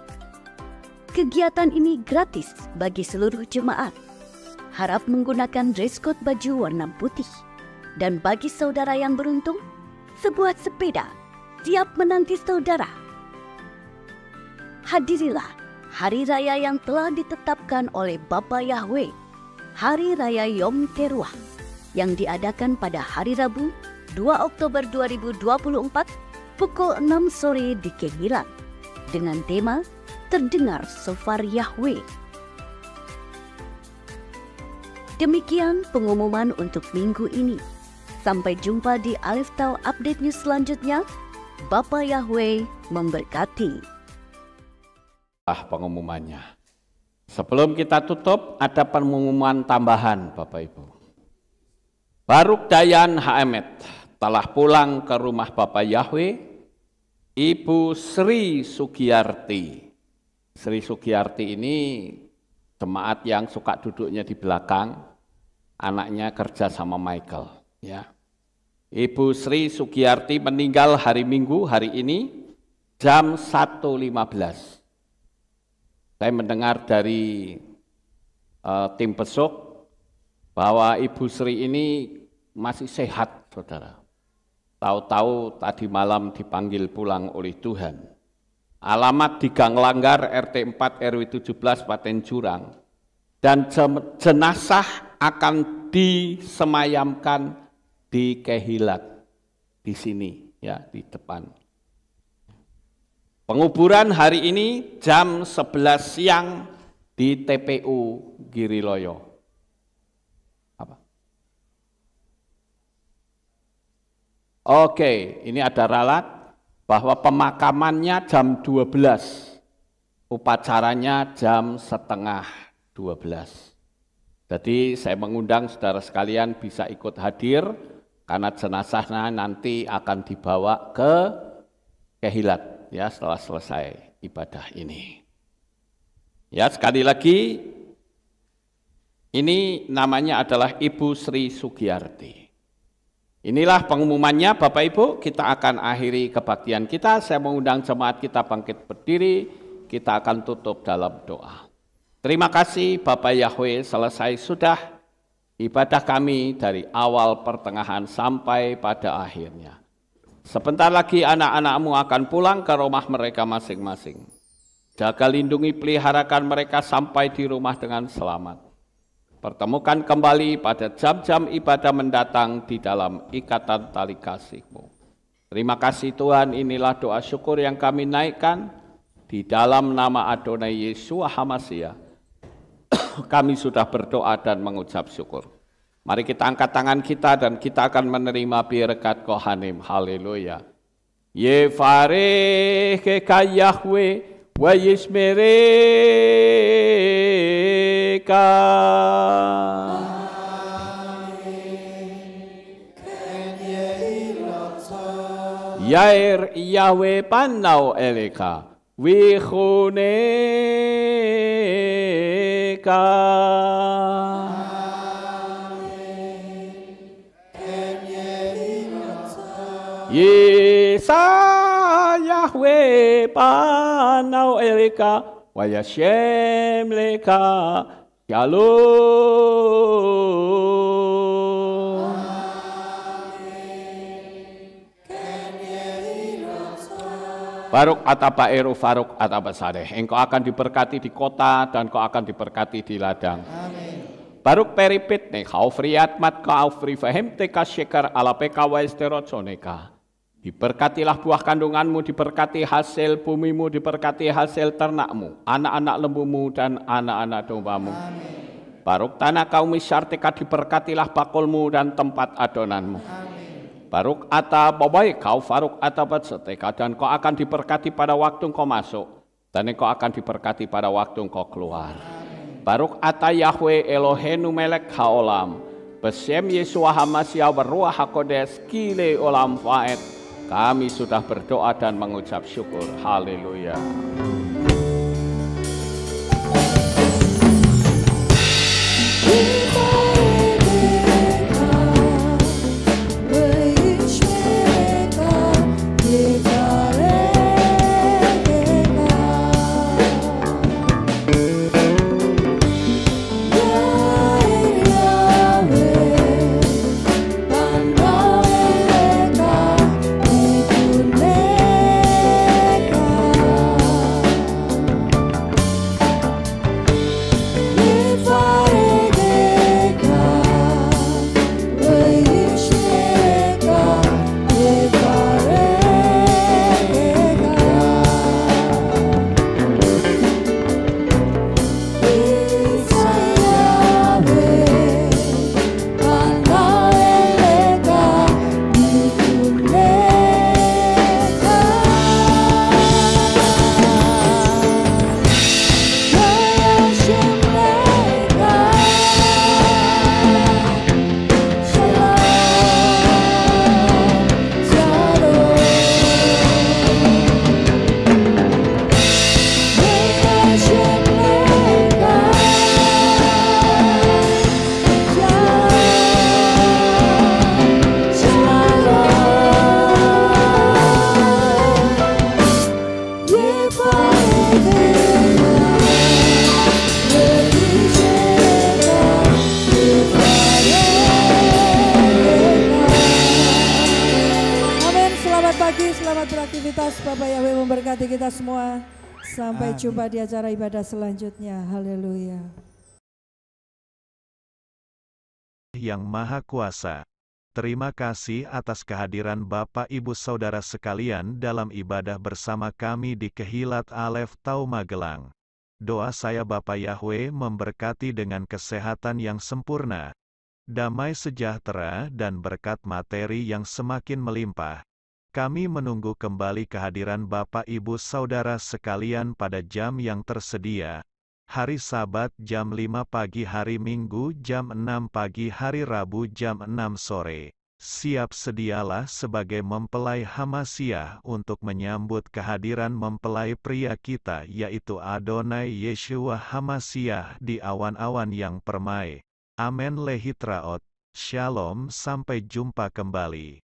Kegiatan ini gratis bagi seluruh jemaat. Harap menggunakan dress code baju warna putih. Dan bagi saudara yang beruntung, sebuah sepeda siap menanti saudara. Hadirilah hari raya yang telah ditetapkan oleh Bapa Yahweh, Hari Raya Yom Teruah yang diadakan pada hari Rabu 2 Oktober 2024 pukul 6 sore di Kehilan dengan tema terdengar Sofar Yahweh. Demikian pengumuman untuk minggu ini. Sampai jumpa di Alif Tau Update News selanjutnya. Bapak Yahweh memberkati. Ah, pengumumannya. Sebelum kita tutup, ada pengumuman tambahan Bapak Ibu. Baruk Dayan Hamet telah pulang ke rumah Bapak Yahweh, Ibu Sri Sugiyarti Sri Sugiyarti ini jemaat yang suka duduknya di belakang, anaknya kerja sama Michael. Ya. Ibu Sri Sugiyarti meninggal hari Minggu, hari ini, jam 1.15. Saya mendengar dari uh, tim pesok bahwa Ibu Sri ini masih sehat, saudara. Tahu-tahu tadi malam dipanggil pulang oleh Tuhan alamat di Gang Langgar RT 4 RW 17 Paten Jurang dan jenazah akan disemayamkan di Kehilat di sini ya di depan. Penguburan hari ini jam 11 siang di TPU Giriloyo. Apa? Oke, ini ada ralat bahwa pemakamannya jam 12, upacaranya jam setengah 12. Jadi saya mengundang saudara sekalian bisa ikut hadir karena jenazahnya nanti akan dibawa ke kehilat ya setelah selesai ibadah ini. Ya sekali lagi ini namanya adalah Ibu Sri Sugiyarti. Inilah pengumumannya Bapak Ibu, kita akan akhiri kebaktian kita. Saya mengundang jemaat kita bangkit berdiri, kita akan tutup dalam doa. Terima kasih Bapak Yahweh, selesai sudah ibadah kami dari awal pertengahan sampai pada akhirnya. Sebentar lagi anak-anakmu akan pulang ke rumah mereka masing-masing. Jaga lindungi peliharakan mereka sampai di rumah dengan selamat. Pertemukan kembali pada jam-jam ibadah mendatang di dalam ikatan tali kasihmu. Terima kasih Tuhan, inilah doa syukur yang kami naikkan di dalam nama Adonai Yesua Hamasya. kami sudah berdoa dan mengucap syukur. Mari kita angkat tangan kita dan kita akan menerima berkat Kohanim. Haleluya. Yefareh ke kayahwe wa yismereh America. Yair Yahweh Panau Eleka Vichuneka. Yesa Yahweh Panau Eleka Wayashem Leka Shalom. Ya Baruk atapa eru faruk atapa sareh. Engkau akan diberkati di kota dan kau akan diberkati di ladang. Amin. Baruk peripit nih kau friatmat kau frifahem teka syekar ala peka soneka. esterotsoneka. Diberkatilah buah kandunganmu, diberkati hasil bumimu, diberkati hasil ternakmu, anak-anak lembumu dan anak-anak dombamu. Amin. Baruk tanah kaum syartika diberkatilah bakulmu dan tempat adonanmu. Amin. Baruk ata babai kau faruk ata batseteka dan kau akan diberkati pada waktu kau masuk dan kau akan diberkati pada waktu kau keluar. Amin. Baruk ata Yahweh Elohenu melek haolam. Besem Yesua Hamasya beruah hakodes kile olam faet kami sudah berdoa dan mengucap syukur. Haleluya. jumpa di acara ibadah selanjutnya. Haleluya. Yang Maha Kuasa, terima kasih atas kehadiran Bapak Ibu Saudara sekalian dalam ibadah bersama kami di Kehilat Alef Tau Magelang. Doa saya Bapak Yahweh memberkati dengan kesehatan yang sempurna, damai sejahtera dan berkat materi yang semakin melimpah. Kami menunggu kembali kehadiran Bapak Ibu Saudara sekalian pada jam yang tersedia, hari Sabat jam 5 pagi hari Minggu jam 6 pagi hari Rabu jam 6 sore. Siap sedialah sebagai mempelai Hamasiah untuk menyambut kehadiran mempelai pria kita yaitu Adonai Yeshua Hamasiah di awan-awan yang permai. Amin lehitraot. Shalom sampai jumpa kembali.